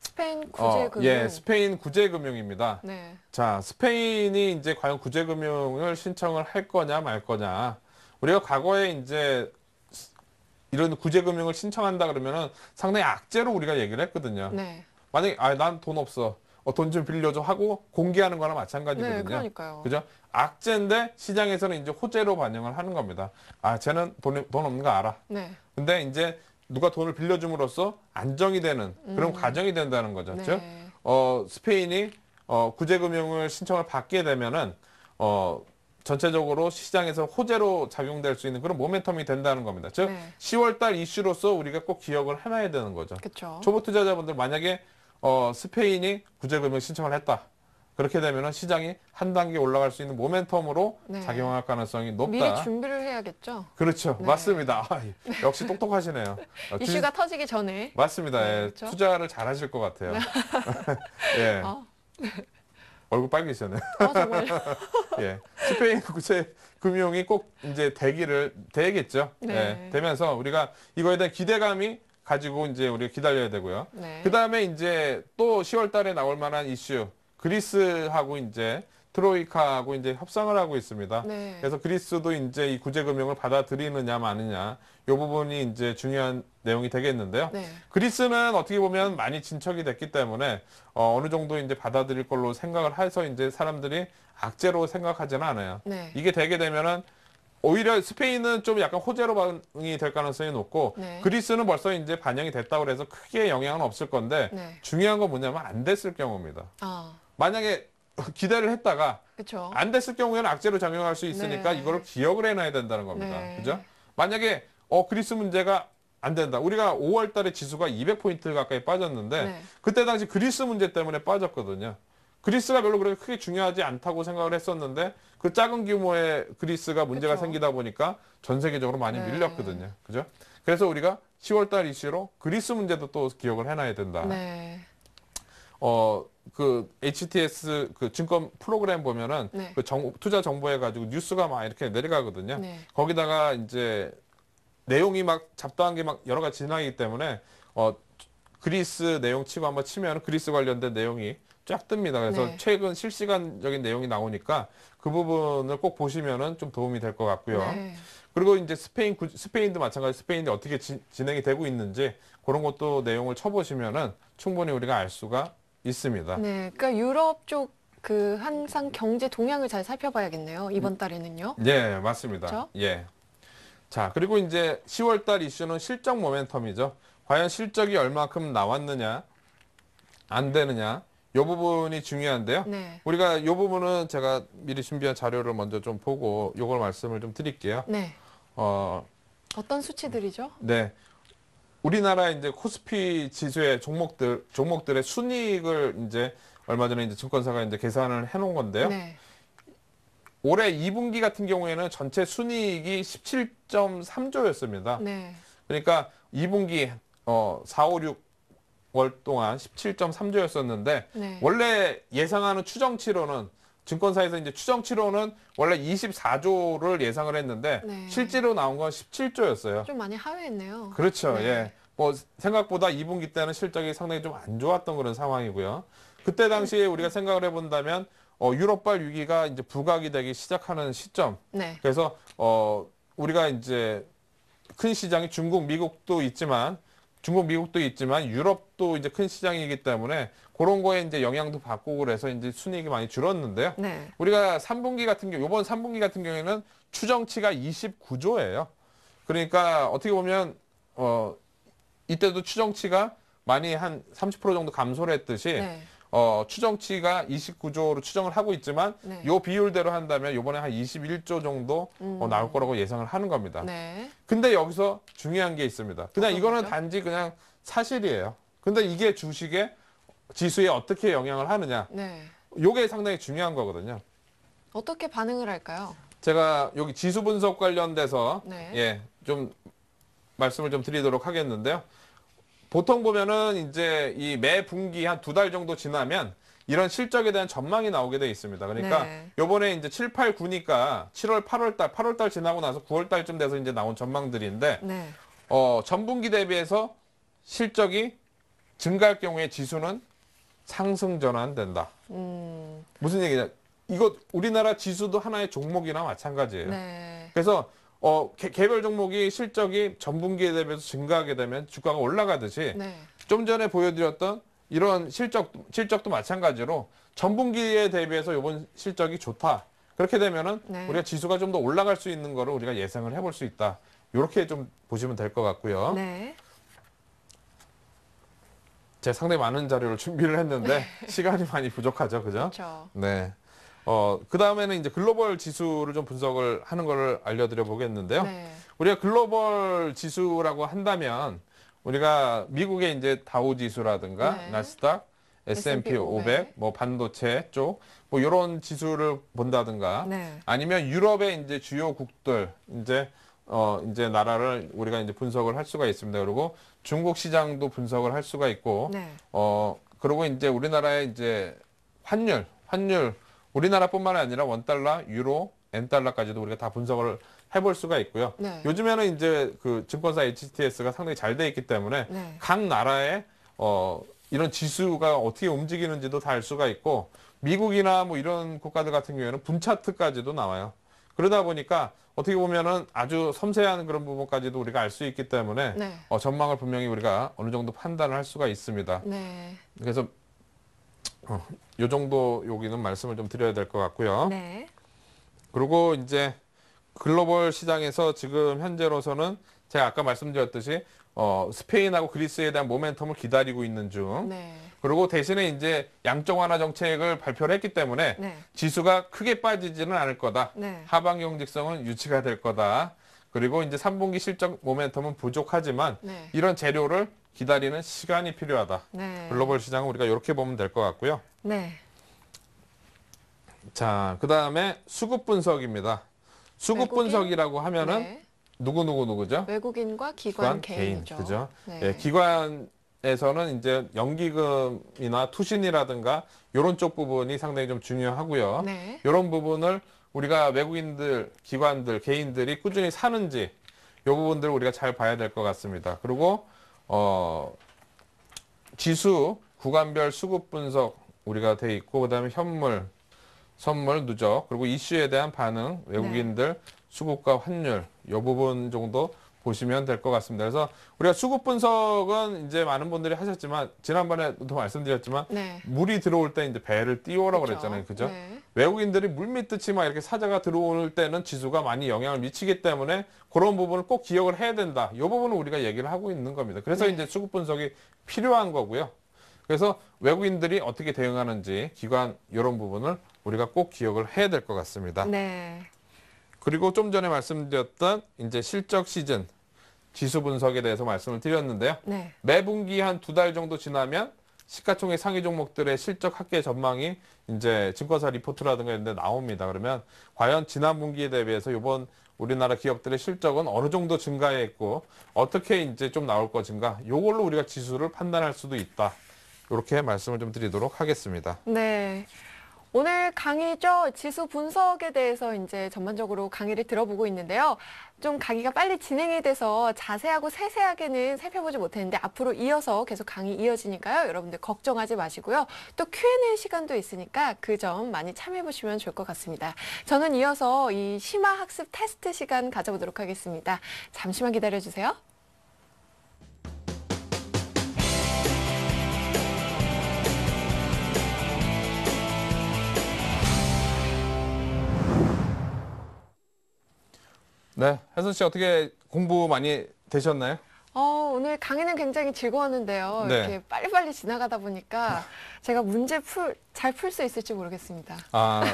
스페인 어, 구제금융. 어, 예, 스페인 구제금융입니다. 네. 자, 스페인이 이제 과연 구제금융을 신청을 할 거냐 말 거냐. 우리가 과거에 이제 이런 구제금융을 신청한다 그러면은 상당히 악재로 우리가 얘기를 했거든요. 네. 만약에 아, 난 돈 없어. 어, 돈 좀 빌려줘 하고 공개하는 거랑 마찬가지거든요. 네, 그러니까요. 그죠? 악재인데 시장에서는 이제 호재로 반영을 하는 겁니다. 아, 쟤는 돈, 돈 없는 거 알아. 네. 근데 이제 누가 돈을 빌려줌으로써 안정이 되는 그런 음. 과정이 된다는 거죠. 네. 즉, 그렇죠? 어, 스페인이 어, 구제금융을 신청을 받게 되면은 어, 전체적으로 시장에서 호재로 작용될 수 있는 그런 모멘텀이 된다는 겁니다. 즉, 네. 10월달 이슈로서 우리가 꼭 기억을 해놔야 되는 거죠. 그쵸. 초보 투자자분들 만약에 어, 스페인이 구제금융 신청을 했다. 그렇게 되면 시장이 한 단계 올라갈 수 있는 모멘텀으로 네. 작용할 가능성이 높다. 미리 준비를 해야겠죠. 그렇죠. 네. 맞습니다. (laughs) 역시 똑똑하시네요. 네. 이슈가 주... 터지기 전에. 맞습니다. 네, 예, 그렇죠? 예, 투자를 잘하실 것 같아요. 네. (laughs) 예. (laughs) 어. 얼굴 빨개지셨네 아, 정말. 예. 스페인 국채 금융이 꼭 이제 대기를 되겠죠. 네. 예. 되면서 우리가 이거에 대한 기대감이 가지고 이제 우리가 기다려야 되고요. 네. 그 다음에 이제 또 10월 달에 나올 만한 이슈 그리스하고 이제 트로이카하고 이제 협상을 하고 있습니다. 네. 그래서 그리스도 이제 이 구제 금융을 받아들이느냐 마느냐 이 부분이 이제 중요한 내용이 되겠는데요. 네. 그리스는 어떻게 보면 많이 진척이 됐기 때문에 어, 어느 정도 이제 받아들일 걸로 생각을 해서 이제 사람들이 악재로 생각하지는 않아요. 네. 이게 되게 되면은 오히려 스페인은 좀 약간 호재로 반응이 될 가능성이 높고 네. 그리스는 벌써 이제 반영이 됐다고 해서 크게 영향은 없을 건데 네. 중요한 건 뭐냐면 안 됐을 경우입니다. 아. 만약에 기대를 했다가 그쵸. 안 됐을 경우에는 악재로 작용할 수 있으니까 네. 이거를 기억을 해놔야 된다는 겁니다. 네. 그죠? 만약에 어 그리스 문제가 안 된다. 우리가 5월 달에 지수가 200포인트 가까이 빠졌는데 네. 그때 당시 그리스 문제 때문에 빠졌거든요. 그리스가 별로 그렇게 크게 중요하지 않다고 생각을 했었는데 그 작은 규모의 그리스가 문제가 그쵸. 생기다 보니까 전 세계적으로 많이 네. 밀렸거든요. 그죠? 그래서 우리가 10월 달 이슈로 그리스 문제도 또 기억을 해놔야 된다. 네. 어, 그 HTS 그 증권 프로그램 보면은 네. 그 정, 투자 정보 해가지고 뉴스가 막 이렇게 내려가거든요. 네. 거기다가 이제 내용이 막 잡다한 게 막 여러 가지 지나기 때문에 어 그리스 내용 치고 한번 치면 그리스 관련된 내용이 쫙 뜹니다. 그래서 네. 최근 실시간적인 내용이 나오니까 그 부분을 꼭 보시면은 좀 도움이 될 것 같고요. 네. 그리고 이제 스페인 스페인도 마찬가지 스페인이 어떻게 지, 진행이 되고 있는지 그런 것도 내용을 쳐보시면은 충분히 우리가 알 수가 있습니다. 네, 그러니까 유럽 쪽 그 항상 경제 동향을 잘 살펴봐야겠네요. 이번 음. 달에는요. 예, 맞습니다. 그렇죠? 예. 자, 그리고 이제 10월 달 이슈는 실적 모멘텀이죠. 과연 실적이 얼마큼 나왔느냐, 안 되느냐, 요 부분이 중요한데요. 네. 우리가 요 부분은 제가 미리 준비한 자료를 먼저 좀 보고 요걸 말씀을 좀 드릴게요. 네. 어, 어떤 수치들이죠? 네. 우리나라 이제 코스피 지수의 종목들 종목들의 순이익을 이제 얼마 전에 이제 증권사가 이제 계산을 해놓은 건데요. 네. 올해 2분기 같은 경우에는 전체 순이익이 17.3조였습니다. 네. 그러니까 2분기 어 4, 5, 6월 동안 17.3조였었는데 네. 원래 예상하는 추정치로는 증권사에서 이제 추정치로는 원래 24조를 예상을 했는데 네. 실제로 나온 건 17조였어요. 좀 많이 하회했네요. 그렇죠. 네. 예. 뭐 생각보다 2분기 때는 실적이 상당히 좀 안 좋았던 그런 상황이고요. 그때 네. 당시에 우리가 생각을 해본다면 어, 유럽발 위기가 이제 부각이 되기 시작하는 시점. 네. 그래서 어, 우리가 이제 큰 시장이 중국, 미국도 있지만 중국, 미국도 있지만 유럽도 이제 큰 시장이기 때문에 그런 거에 이제 영향도 받고 그래서 이제 순이익이 많이 줄었는데요. 네. 우리가 3분기 같은 경우, 이번 3분기 같은 경우에는 추정치가 29조예요. 그러니까 어떻게 보면 어 이때도 추정치가 많이 한 30% 정도 감소를 했듯이 네. 어, 추정치가 29조로 추정을 하고 있지만 네. 요 비율대로 한다면 요번에 한 21조 정도 어, 음. 어, 나올 거라고 예상을 하는 겁니다. 네. 근데 여기서 중요한 게 있습니다. 그냥 이거는 거죠? 단지 그냥 사실이에요. 근데 이게 주식의 지수에 어떻게 영향을 하느냐. 네. 요게 상당히 중요한 거거든요. 어떻게 반응을 할까요? 제가 여기 지수 분석 관련돼서 네. 예, 좀 말씀을 좀 드리도록 하겠는데요. 보통 보면은 이제 이 매 분기 한 두 달 정도 지나면 이런 실적에 대한 전망이 나오게 돼 있습니다. 그러니까 네. 요번에 이제 7, 8, 9니까 7월, 8월 달, 8월 달 지나고 나서 9월 달쯤 돼서 이제 나온 전망들인데 네. 어, 전분기 대비해서 실적이 증가할 경우에 지수는 상승 전환된다. 음. 무슨 얘기냐? 이거 우리나라 지수도 하나의 종목이나 마찬가지예요. 네. 그래서 어, 개, 개별 종목이 실적이 전분기에 되면서 증가하게 되면 주가가 올라가듯이 네. 좀 전에 보여드렸던 이런 실적 실적도 마찬가지로 전분기에 대비해서 이번 실적이 좋다. 그렇게 되면은 네. 우리가 지수가 좀 더 올라갈 수 있는 거를 우리가 예상을 해볼 수 있다. 이렇게 좀 보시면 될 것 같고요. 네. 제 상당히 많은 자료를 (laughs) 준비를 했는데 네. 시간이 많이 부족하죠, 그죠? 그렇죠. 네. 어, 그 다음에는 이제 글로벌 지수를 좀 분석을 하는 거를 알려드려 보겠는데요. 네. 우리가 글로벌 지수라고 한다면 우리가 미국의 이제 다우 지수라든가 네. 나스닥, S&P 500, 뭐 반도체 쪽, 뭐 이런 지수를 본다든가, 네. 아니면 유럽의 이제 주요 국들 이제 어 이제 나라를 우리가 이제 분석을 할 수가 있습니다. 그리고 중국 시장도 분석을 할 수가 있고, 네. 어 그리고 이제 우리나라의 이제 환율, 환율 우리나라뿐만 아니라 원달러, 유로, 엔달러까지도 우리가 다 분석을 해볼 수가 있고요. 네. 요즘에는 이제 그 증권사 HTS가 상당히 잘 돼 있기 때문에 네. 각 나라의 어 이런 지수가 어떻게 움직이는지도 다 알 수가 있고 미국이나 뭐 이런 국가들 같은 경우에는 분차트까지도 나와요. 그러다 보니까 어떻게 보면은 아주 섬세한 그런 부분까지도 우리가 알 수 있기 때문에 네. 어, 전망을 분명히 우리가 어느 정도 판단을 할 수가 있습니다. 네. 그래서 어, 요 정도 여기는 말씀을 좀 드려야 될 것 같고요. 네. 그리고 이제 글로벌 시장에서 지금 현재로서는 제가 아까 말씀드렸듯이 어, 스페인하고 그리스에 대한 모멘텀을 기다리고 있는 중. 네. 그리고 대신에 이제 양적 완화 정책을 발표를 했기 때문에 네. 지수가 크게 빠지지는 않을 거다. 네. 하방 경직성은 유치가 될 거다. 그리고 이제 3분기 실적 모멘텀은 부족하지만 네. 이런 재료를 기다리는 시간이 필요하다. 네. 글로벌 시장은 우리가 이렇게 보면 될 것 같고요. 네. 자, 그 다음에 수급 분석입니다. 수급 외국인? 분석이라고 하면은 네. 누구 누구 누구죠? 외국인과 기관, 기관 개인이죠. 그죠? 네. 예, 기관에서는 이제 연기금이나 투신이라든가 이런 쪽 부분이 상당히 좀 중요하고요. 네. 이런 부분을 우리가 외국인들, 기관들, 개인들이 꾸준히 사는지 이 부분들을 우리가 잘 봐야 될 것 같습니다. 그리고 어, 지수 구간별 수급 분석 우리가 돼 있고 그다음에 현물, 선물 누적 그리고 이슈에 대한 반응 외국인들 네. 수급과 환율 이 부분 정도 보시면 될 것 같습니다. 그래서 우리가 수급 분석은 이제 많은 분들이 하셨지만 지난번에도 말씀드렸지만 네. 물이 들어올 때 이제 배를 띄워라 그렇죠. 그랬잖아요. 그죠? 네. 외국인들이 물밑듯이 막 이렇게 사자가 들어올 때는 지수가 많이 영향을 미치기 때문에 그런 부분을 꼭 기억을 해야 된다. 이 부분을 우리가 얘기를 하고 있는 겁니다. 그래서 네. 이제 수급 분석이 필요한 거고요. 그래서 외국인들이 어떻게 대응하는지 기관 이런 부분을 우리가 꼭 기억을 해야 될 것 같습니다. 네. 그리고 좀 전에 말씀드렸던 이제 실적 시즌 지수 분석에 대해서 말씀을 드렸는데요. 네. 매 분기 한 두 달 정도 지나면 시가총액 상위 종목들의 실적 합계 전망이 이제 증권사 리포트라든가 이런 데 나옵니다. 그러면 과연 지난 분기에 대비해서 이번 우리나라 기업들의 실적은 어느 정도 증가했고 어떻게 이제 좀 나올 것인가 요걸로 우리가 지수를 판단할 수도 있다. 이렇게 말씀을 좀 드리도록 하겠습니다. 네. 오늘 강의죠. 지수 분석에 대해서 이제 전반적으로 강의를 들어보고 있는데요. 좀 강의가 빨리 진행이 돼서 자세하고 세세하게는 살펴보지 못했는데 앞으로 이어서 계속 강의 이어지니까요. 여러분들 걱정하지 마시고요. 또 Q&A 시간도 있으니까 그 점 많이 참여해 보시면 좋을 것 같습니다. 저는 이어서 이 심화 학습 테스트 시간 가져보도록 하겠습니다. 잠시만 기다려 주세요. 네, 혜선 씨 어떻게 공부 많이 되셨나요? 어, 오늘 강의는 굉장히 즐거웠는데요. 네. 이렇게 빨리빨리 지나가다 보니까 제가 문제 풀, 잘 풀 수 있을지 모르겠습니다. 아,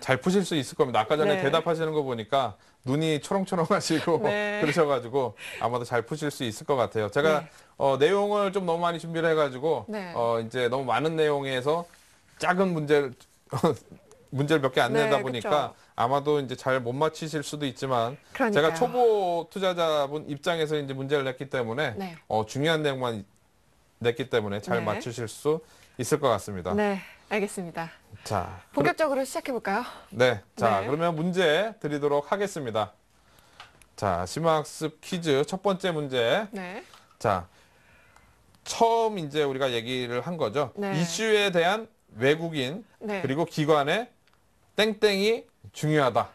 잘 푸실 수 있을 겁니다. 아까 전에 네. 대답하시는 거 보니까 눈이 초롱초롱하시고 네. (laughs) 그러셔가지고 아마도 잘 푸실 수 있을 것 같아요. 제가 네. 어, 내용을 좀 너무 많이 준비를 해가지고 네. 어, 이제 너무 많은 내용에서 작은 문제를 (laughs) 문제를 몇 개안 네, 내다 보니까 그쵸. 아마도 이제 잘못 맞히실 수도 있지만 그러니까요. 제가 초보 투자자분 입장에서 이제 문제를 냈기 때문에 네. 어, 중요한 내용만 냈기 때문에 잘 네. 맞추실 수 있을 것 같습니다. 네, 알겠습니다. 자, 본격적으로 시작해 볼까요? 네, 자 네. 그러면 문제 드리도록 하겠습니다. 자, 심화학습 퀴즈 첫 번째 문제. 네. 자, 처음 이제 우리가 얘기를 한 거죠. 네. 이슈에 대한 외국인 네. 그리고 기관의 땡땡이 중요하다.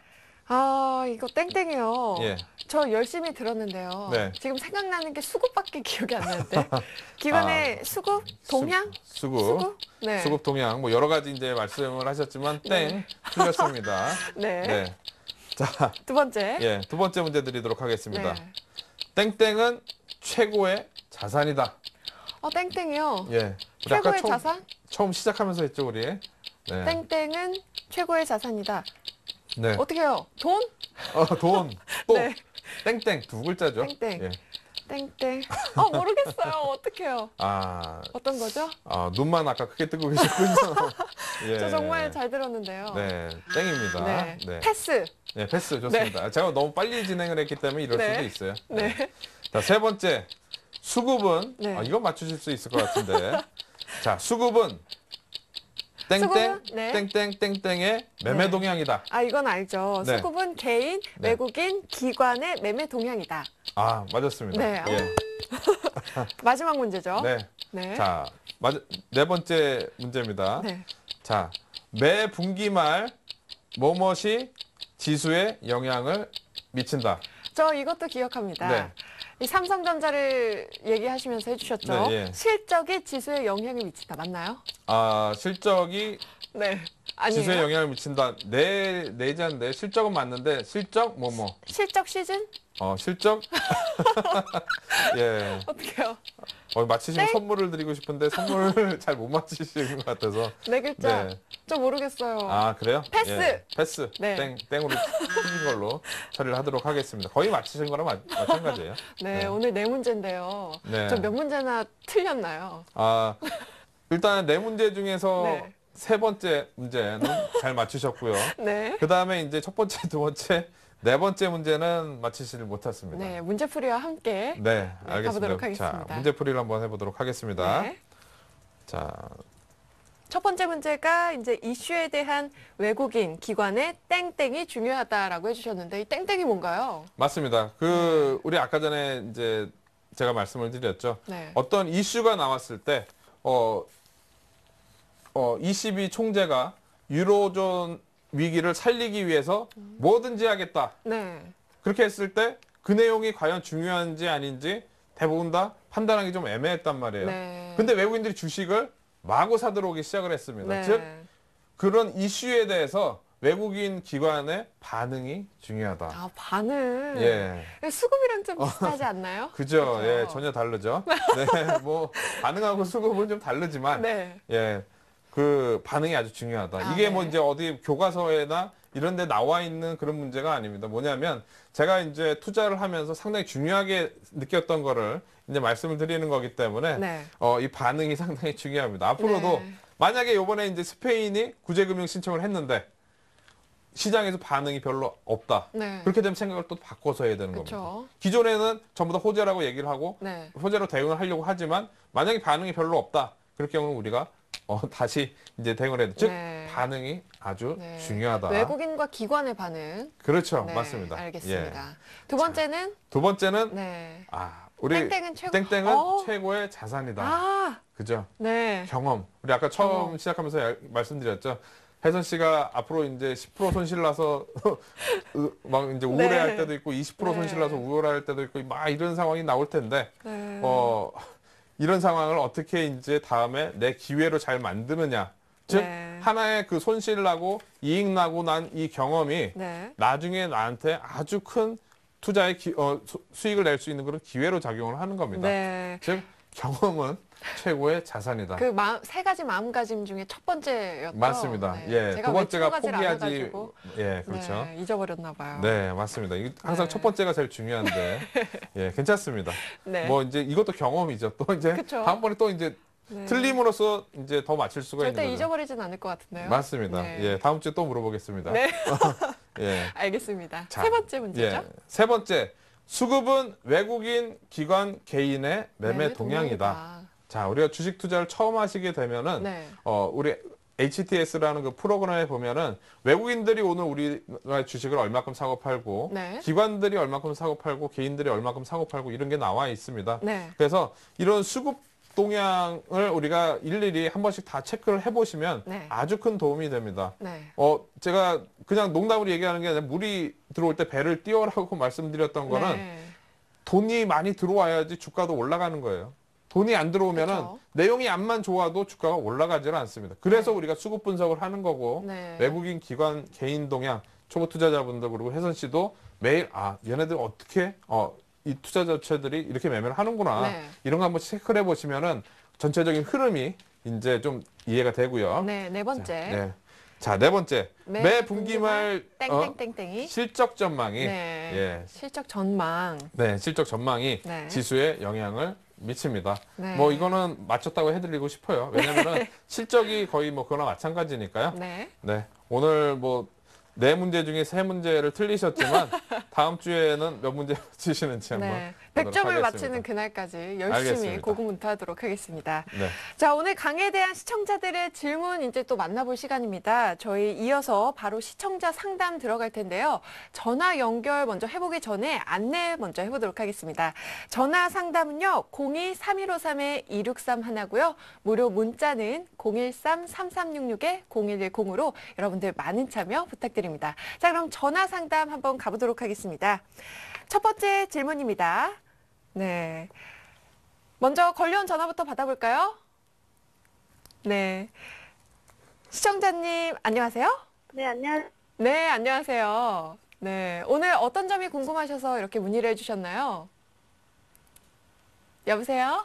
아 이거 땡땡이요. 예. 저 열심히 들었는데요. 네. 지금 생각나는 게 수급밖에 (laughs) 기억이 안 나는데 기간에 아, 수급, 동향, 수, 급 수급, 네. 수급 동향 뭐 여러 가지 이제 말씀을 하셨지만 네. 땡 네. 틀렸습니다. (laughs) 네. 네. 자두 번째. 예, 두 번째 문제 드리도록 하겠습니다. 네. 땡땡은 최고의 자산이다. 어 땡땡이요. 예. 최고의 처음, 자산? 처음 시작하면서 했죠 우리. 네. 땡땡은 최고의 자산이다. 네. 어떻게 해요? 돈? 아, 돈. (laughs) 또. 네. 땡땡. 두 글자죠. 땡땡. 예. 땡땡. 아, 모르겠어요. 어떡해요. 아, 어떤 거죠? 아, 눈만 아까 크게 뜨고 계셨군요. (laughs) 예. 저 정말 잘 들었는데요. 네. 땡입니다. 네. 네. 패스. 네, 패스 좋습니다. 네. 제가 너무 빨리 진행을 했기 때문에 이럴 네. 수도 있어요. 네. 네. 자, 세 번째. 수급은 네. 아, 이거 맞추실 수 있을 것 같은데. (laughs) 자, 수급은 땡땡 네. 땡땡땡땡의 매매 네. 동향이다. 아 이건 알죠. 네. 수급은 개인, 네. 외국인, 기관의 매매 동향이다. 아 맞았습니다. 네. 예. (laughs) 마지막 문제죠. 네. 네. 자, 맞, 네 번째 문제입니다. 네. 자, 매 분기 말 뭐뭇이 지수에 영향을 미친다. 저 이것도 기억합니다. 네. 이 삼성전자를 얘기하시면서 해주셨죠. 네, 예. 실적이 지수에 영향을 미친다 맞나요? 아 실적이 네 아니에요. 지수에 영향을 미친다. 내 내지 않데 실적은 맞는데 실적 뭐 뭐. 실적 시즌? 어 실적. (laughs) (laughs) 예. 어떻게요? 어, 맞히시면 네? 선물을 드리고 싶은데 선물을 (laughs) 잘못마치시는것 같아서. 네 글자. 네. 저 모르겠어요. 아 그래요? 패스. 예, 패스. 네. 땡 땡으로 틀린 걸로 처리를 하도록 하겠습니다. 거의 맞히신 거랑 마, 마찬가지예요. (laughs) 네, 네, 오늘 네 문제인데요. 네. 저 몇 문제나 틀렸나요? 아 일단 네 문제 중에서. 네. 세 번째 문제는 잘 맞추셨고요. (laughs) 네. 그 다음에 이제 첫 번째, 두 번째, 네 번째 문제는 맞히지를 못했습니다. 네, 문제풀이와 함께 네, 네 알겠습니다. 가보도록 하겠습니다. 자, 문제풀이를 한번 해보도록 하겠습니다. 네. 자, 첫 번째 문제가 이제 이슈에 대한 외국인 기관의 땡땡이 중요하다라고 해주셨는데 이 땡땡이 뭔가요? 맞습니다. 그 네. 우리 아까 전에 이제 제가 말씀을 드렸죠. 네. 어떤 이슈가 나왔을 때 어, 어, 22 총재가 유로존 위기를 살리기 위해서 뭐든지 하겠다. 네. 그렇게 했을 때 그 내용이 과연 중요한지 아닌지 대부분 다 판단하기 좀 애매했단 말이에요. 네. 근데 외국인들이 주식을 마구 사들어오기 시작을 했습니다. 네. 즉 그런 이슈에 대해서 외국인 기관의 반응이 중요하다. 아, 반응. 예. 예 수급이랑 좀 비슷하지 않나요? (laughs) 그죠. 그렇죠? 예, 전혀 다르죠. 네, 뭐 반응하고 수급은 좀 다르지만 네. 예. 그 반응이 아주 중요하다. 아, 이게 네. 뭐 이제 어디 교과서에나 이런 데 나와 있는 그런 문제가 아닙니다. 뭐냐면 제가 이제 투자를 하면서 상당히 중요하게 느꼈던 거를 이제 말씀을 드리는 거기 때문에 네. 어, 이 반응이 (laughs) 상당히 중요합니다. 앞으로도 네. 만약에 요번에 이제 스페인이 구제금융 신청을 했는데 시장에서 반응이 별로 없다. 네. 그렇게 되면 생각을 또 바꿔서 해야 되는 그쵸. 겁니다. 기존에는 전부 다 호재라고 얘기를 하고 네. 호재로 대응을 하려고 하지만 만약에 반응이 별로 없다. 그럴 경우는 우리가 어, (laughs) 다시 이제 대응을 해도 즉 네. 반응이 아주 네. 중요하다. 외국인과 기관의 반응. 그렇죠, 네, 맞습니다. 알겠습니다. 예. 두 번째는 두 번째는 네. 아 우리 땡땡은 최고 땡땡은 어? 최고의 자산이다. 아. 그죠? 네. 경험. 우리 아까 처음 경험. 시작하면서 야, 말씀드렸죠. 혜선 씨가 앞으로 이제 10% 손실 나서 막 이제 네. 우울해할 네. 때도 있고 20% 네. 손실 나서 우울할 때도 있고 막 이런 상황이 나올 텐데 네. 어. 이런 상황을 어떻게 이제 다음에 내 기회로 잘 만드느냐. 즉 네. 하나의 그 손실 나고 이익 나고 난 이 경험이 네. 나중에 나한테 아주 큰 투자의 기, 어, 수익을 낼 수 있는 그런 기회로 작용을 하는 겁니다. 네. 즉 경험은 최고의 자산이다. 그 마, 세 가지 마음가짐 중에 첫 번째였죠. 맞습니다. 네. 예, 제가 두 번째가 포기하지. 예, 네, 그렇죠. 네, 잊어버렸나 봐요. 네, 맞습니다. 항상 네. 첫 번째가 제일 중요한데, (laughs) 예, 괜찮습니다. 네. 뭐 이제 이것도 경험이죠. 또 이제 그번에또 이제 네. 틀림으로써 이제 더 맞힐 수가 있는 거 절대 잊어버리진 않을 것 같은데요. 맞습니다. 네. 예, 다음 주에 또 물어보겠습니다. 네. (laughs) 예. 알겠습니다. 자, 세 번째 문제죠. 예, 세 번째. 수급은 외국인 기관 개인의 매매, 매매 동향이다. 동향이다. 자, 우리가 주식 투자를 처음 하시게 되면은 네. 어, 우리 HTS라는 그 프로그램에 보면은 외국인들이 오늘 우리나라 주식을 얼마큼 사고 팔고 네. 기관들이 얼마큼 사고 팔고 개인들이 얼마큼 사고 팔고 이런 게 나와 있습니다. 네. 그래서 이런 수급 동향을 우리가 일일이 한 번씩 다 체크를 해보시면 네. 아주 큰 도움이 됩니다. 네. 어, 제가 그냥 농담으로 얘기하는 게 아니라 물이 들어올 때 배를 띄워라고 (laughs) 말씀드렸던 거는 네. 돈이 많이 들어와야지 주가도 올라가는 거예요. 돈이 안 들어오면은 그쵸. 그렇죠. 내용이 안만 좋아도 주가가 올라가지는 않습니다. 그래서 네. 우리가 수급 분석을 하는 거고 네. 외국인 기관 개인 동향 초보 투자자분들 그리고 혜선 씨도 매일 아 얘네들 어떻게 어 이 투자 자체들이 이렇게 매매를 하는구나 네. 이런 거 한번 체크를 해보시면은 전체적인 흐름이 이제 좀 이해가 되고요. 네네 네 번째. 자, 네. 자, 네 번째. 매, 매 분기 말 어, 땡땡땡땡이 어, 실적 전망이 네, 예. 실적 전망. 네, 실적 전망이 네. 지수에 영향을 미칩니다. 네. 뭐 이거는 맞췄다고 해드리고 싶어요. 왜냐하면 네. (laughs) 실적이 거의 뭐 그거나 마찬가지니까요. 네. 네. 오늘 뭐 네 문제 중에 세 문제를 틀리셨지만 (laughs) 다음 주에는 몇 문제 맞시는지 (laughs) 한번 네. 100점을 맞히는 그날까지 열심히 알겠습니다. 고군분투하도록 하겠습니다. 네. 자, 오늘 강에 대한 시청자들의 질문 이제 또 만나볼 시간입니다. 저희 이어서 바로 시청자 상담 들어갈 텐데요. 전화 연결 먼저 해보기 전에 안내 먼저 해보도록 하겠습니다. 전화 상담은요. 02-3153-2631고요. 무료 문자는 013-3366-0110으로 여러분들 많은 참여 부탁드립니다. 자, 그럼 전화 상담 한번 가보도록 하겠습니다. 첫 번째 질문입니다. 네. 먼저 관련 전화부터 받아볼까요? 네. 시청자님, 안녕하세요? 네, 안녕. 네, 안녕하세요. 네. 오늘 어떤 점이 궁금하셔서 이렇게 문의를 해주셨나요? 여보세요?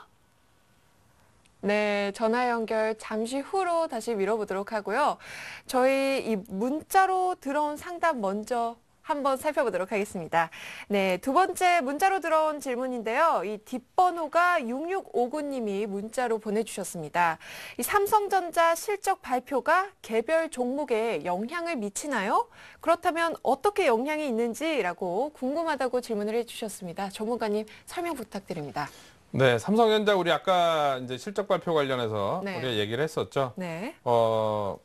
네, 전화 연결 잠시 후로 다시 밀어보도록 하고요. 저희 이 문자로 들어온 상담 먼저 한번 살펴보도록 하겠습니다. 네, 두 번째 문자로 들어온 질문인데요. 이 뒷번호가 6659님이 문자로 보내주셨습니다. 이 삼성전자 실적 발표가 개별 종목에 영향을 미치나요? 그렇다면 어떻게 영향이 있는지라고 궁금하다고 질문을 해주셨습니다. 전문가님 설명 부탁드립니다. 네, 삼성전자 우리 아까 이제 실적 발표 관련해서 네. 우리가 얘기를 했었죠. 네. 어,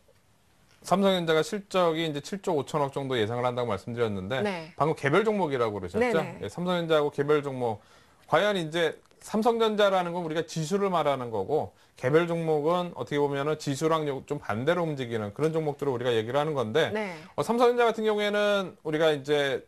삼성전자가 실적이 이제 7조 5천억 정도 예상을 한다고 말씀드렸는데 네. 방금 개별 종목이라고 그러셨죠? 네, 네. 예, 삼성전자하고 개별 종목 과연 이제 삼성전자라는 건 우리가 지수를 말하는 거고 개별 종목은 어떻게 보면은 지수랑 좀 반대로 움직이는 그런 종목들을 우리가 얘기를 하는 건데 네. 어, 삼성전자 같은 경우에는 우리가 이제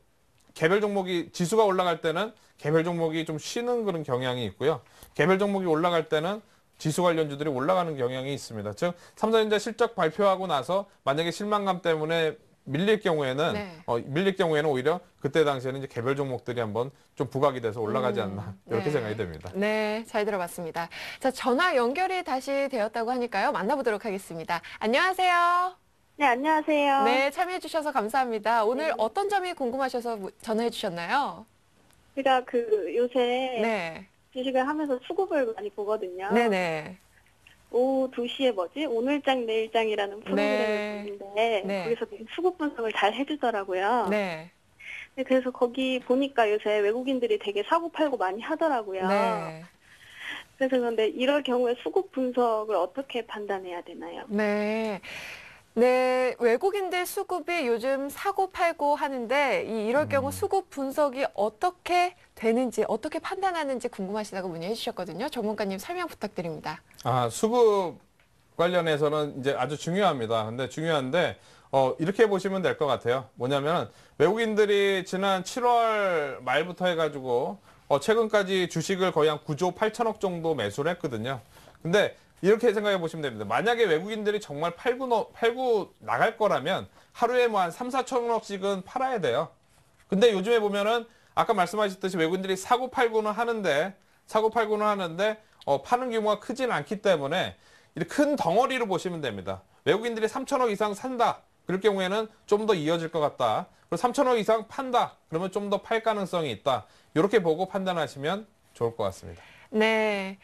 개별 종목이 지수가 올라갈 때는 개별 종목이 좀 쉬는 그런 경향이 있고요. 개별 종목이 올라갈 때는 지수 관련주들이 올라가는 경향이 있습니다. 즉 삼성전자 실적 발표하고 나서 만약에 실망감 때문에 밀릴 경우에는 네. 어, 밀릴 경우에는 오히려 그때 당시에는 이제 개별 종목들이 한번 좀 부각이 돼서 올라가지 음, 않나 네. 이렇게 네. 생각이 됩니다. 네, 잘 들어봤습니다. 자, 전화 연결이 다시 되었다고 하니까요. 만나보도록 하겠습니다. 안녕하세요. 네, 안녕하세요. 네, 참여해 주셔서 감사합니다. 오늘 네. 어떤 점이 궁금하셔서 뭐 전화해 주셨나요? 제가 그 요새 네. 주식을 하면서 수급을 많이 보거든요. 네네. 오후 2시에 뭐지? 오늘장 내일장이라는 네. 프로그램을 보는데 네. 네. 거기서 수급 분석을 잘 해주더라고요. 네. 네. 그래서 거기 보니까 요새 외국인들이 되게 사고 팔고 많이 하더라고요. 네. 그래서 그런데 이럴 경우에 수급 분석을 어떻게 판단해야 되나요? 네. 네, 외국인들 수급이 요즘 사고팔고 하는데 이 이럴 경우 음. 수급 분석이 어떻게 되는지 어떻게 판단하는지 궁금하시다고 문의해 주셨거든요. 전문가님 설명 부탁드립니다. 아, 수급 관련해서는 이제 아주 중요합니다. 근데 중요한데 어, 이렇게 보시면 될 것 같아요. 뭐냐면 외국인들이 지난 7월 말부터 해가지고 어, 최근까지 주식을 거의 한 9조 8천억 정도 매수를 했거든요. 근데 이렇게 생각해 보시면 됩니다. 만약에 외국인들이 정말 팔구, 팔구 나갈 거라면 하루에 뭐 한 3, 4천원씩은 팔아야 돼요. 근데 요즘에 보면은 아까 말씀하셨듯이 외국인들이 사고 팔고는 하는데 사고 팔고는 하는데 어, 파는 규모가 크진 않기 때문에 큰 덩어리로 보시면 됩니다. 외국인들이 3천억 이상 산다. 그럴 경우에는 좀 더 이어질 것 같다. 그리고 3천억 이상 판다. 그러면 좀 더 팔 가능성이 있다. 이렇게 보고 판단하시면 좋을 것 같습니다. 네.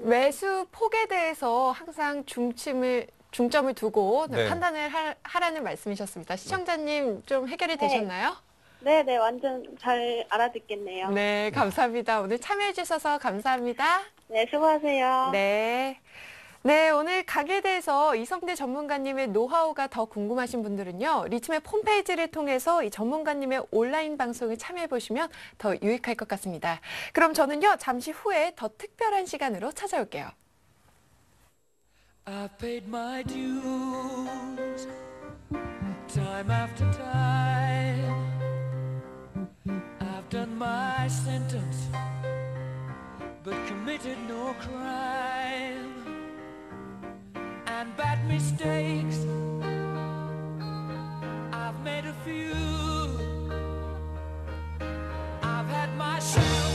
외수 폭에 대해서 항상 중침을 중점을 두고 네. 판단을 하, 하라는 말씀이셨습니다. 시청자님 좀 해결이 네. 되셨나요? 네, 네, 완전 잘 알아듣겠네요. 네, 감사합니다. 오늘 참여해 주셔서 감사합니다. 네, 수고하세요. 네. 네, 오늘 각에 대해서 이성대 전문가님의 노하우가 더 궁금하신 분들은요. 리침의 홈페이지를 통해서 이 전문가님의 온라인 방송에 참여해 보시면 더 유익할 것 같습니다. 그럼 저는요. 잠시 후에 더 특별한 시간으로 찾아올게요. time after time I've done my sentence but committed no crime and bad mistakes. I've made a few. I've had my share.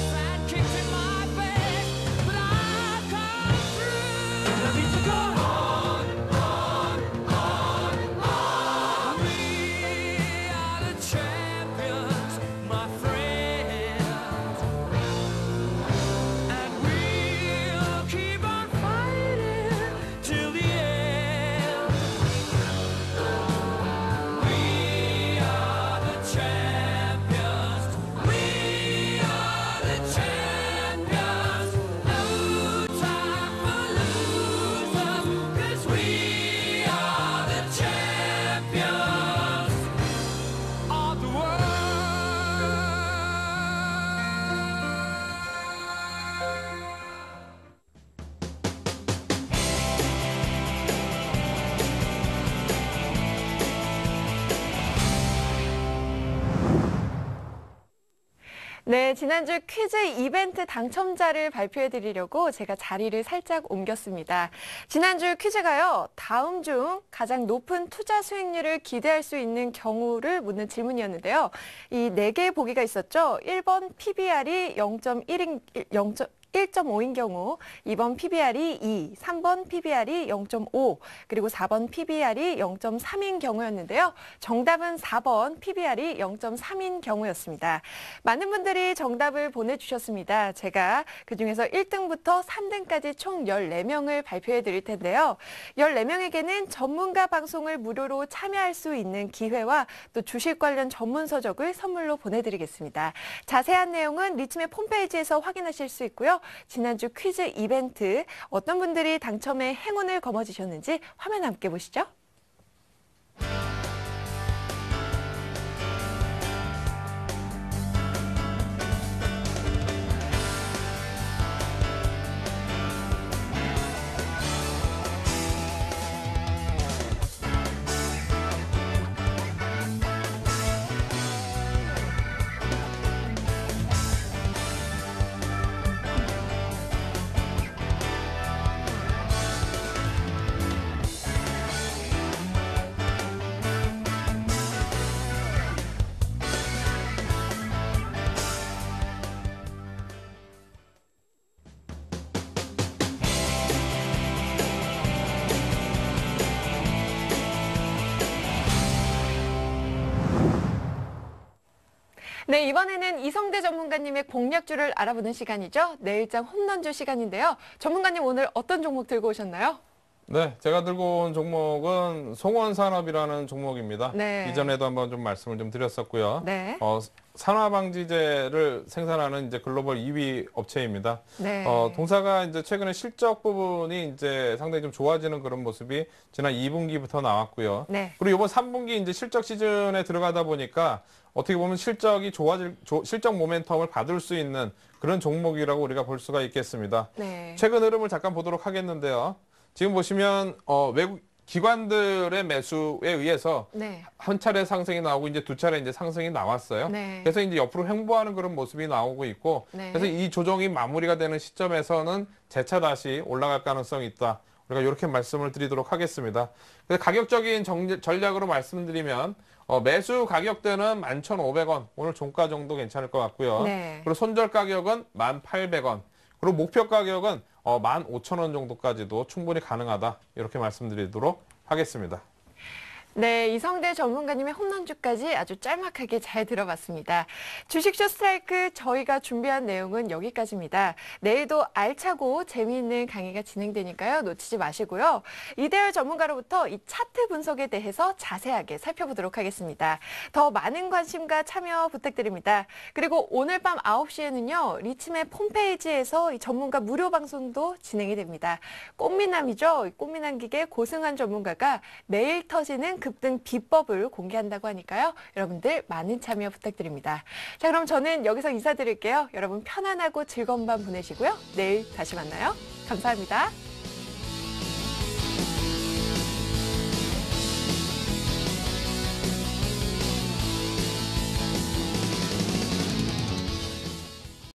지난주 퀴즈 이벤트 당첨자를 발표해 드리려고 제가 자리를 살짝 옮겼습니다. 지난주 퀴즈가요, 다음 중 가장 높은 투자 수익률을 기대할 수 있는 경우를 묻는 질문이었는데요. 이 네 개의 보기가 있었죠. 1번 PBR이 0.1인, 0. 1.5인 경우 2번 PBR이 2, 3번 PBR이 0.5, 그리고 4번 PBR이 0.3인 경우였는데요. 정답은 4번 PBR이 0.3인 경우였습니다. 많은 분들이 정답을 보내주셨습니다. 제가 그중에서 1등부터 3등까지 총 14명을 발표해 드릴 텐데요. 14명에게는 전문가 방송을 무료로 참여할 수 있는 기회와 또 주식 관련 전문 서적을 선물로 보내드리겠습니다. 자세한 내용은 리침의 홈페이지에서 확인하실 수 있고요. 지난주 퀴즈 이벤트 어떤 분들이 당첨에 행운을 거머쥐셨는지 화면 함께 보시죠. 이번에는 이성대 전문가님의 공략주를 알아보는 시간이죠. 내일장 홈런주 시간인데요. 전문가님 오늘 어떤 종목 들고 오셨나요? 네, 제가 들고 온 종목은 송원산업이라는 종목입니다. 네. 이전에도 한번 좀 말씀을 좀 드렸었고요. 네. 어, 산화방지제를 생산하는 이제 글로벌 2위 업체입니다. 네. 어, 동사가 이제 최근에 실적 부분이 이제 상당히 좀 좋아지는 그런 모습이 지난 2분기부터 나왔고요. 네. 그리고 이번 3분기 이제 실적 시즌에 들어가다 보니까 어떻게 보면 실적이 좋아질 조, 실적 모멘텀을 받을 수 있는 그런 종목이라고 우리가 볼 수가 있겠습니다. 네. 최근 흐름을 잠깐 보도록 하겠는데요. 지금 보시면 어, 외국 기관들의 매수에 의해서 네. 한 차례 상승이 나오고 이제 두 차례 이제 상승이 나왔어요. 네. 그래서 이제 옆으로 횡보하는 그런 모습이 나오고 있고 네. 그래서 이 조정이 마무리가 되는 시점에서는 재차 다시 올라갈 가능성이 있다. 우리가 이렇게 말씀을 드리도록 하겠습니다. 가격적인 정, 전략으로 말씀드리면 어, 매수 가격대는 11,500원. 오늘 종가 정도 괜찮을 것 같고요. 네. 그리고 손절 가격은 1,800원. 그리고 목표 가격은 어, 15,000원 정도까지도 충분히 가능하다. 이렇게 말씀드리도록 하겠습니다. 네, 이성대 전문가님의 홈런주까지 아주 짤막하게 잘 들어봤습니다. 주식쇼 스트라이크 저희가 준비한 내용은 여기까지입니다. 내일도 알차고 재미있는 강의가 진행되니까요. 놓치지 마시고요. 이대열 전문가로부터 이 차트 분석에 대해서 자세하게 살펴보도록 하겠습니다. 더 많은 관심과 참여 부탁드립니다. 그리고 오늘 밤 9시에는요. 리침의 홈페이지에서 이 전문가 무료 방송도 진행이 됩니다. 꽃미남이죠. 꽃미남 기계 고승환 전문가가 매일 터지는 급등 비법을 공개한다고 하니까요. 여러분들 많은 참여 부탁드립니다. 자, 그럼 저는 여기서 인사드릴게요. 여러분 편안하고 즐거운 밤 보내시고요. 내일 다시 만나요. 감사합니다.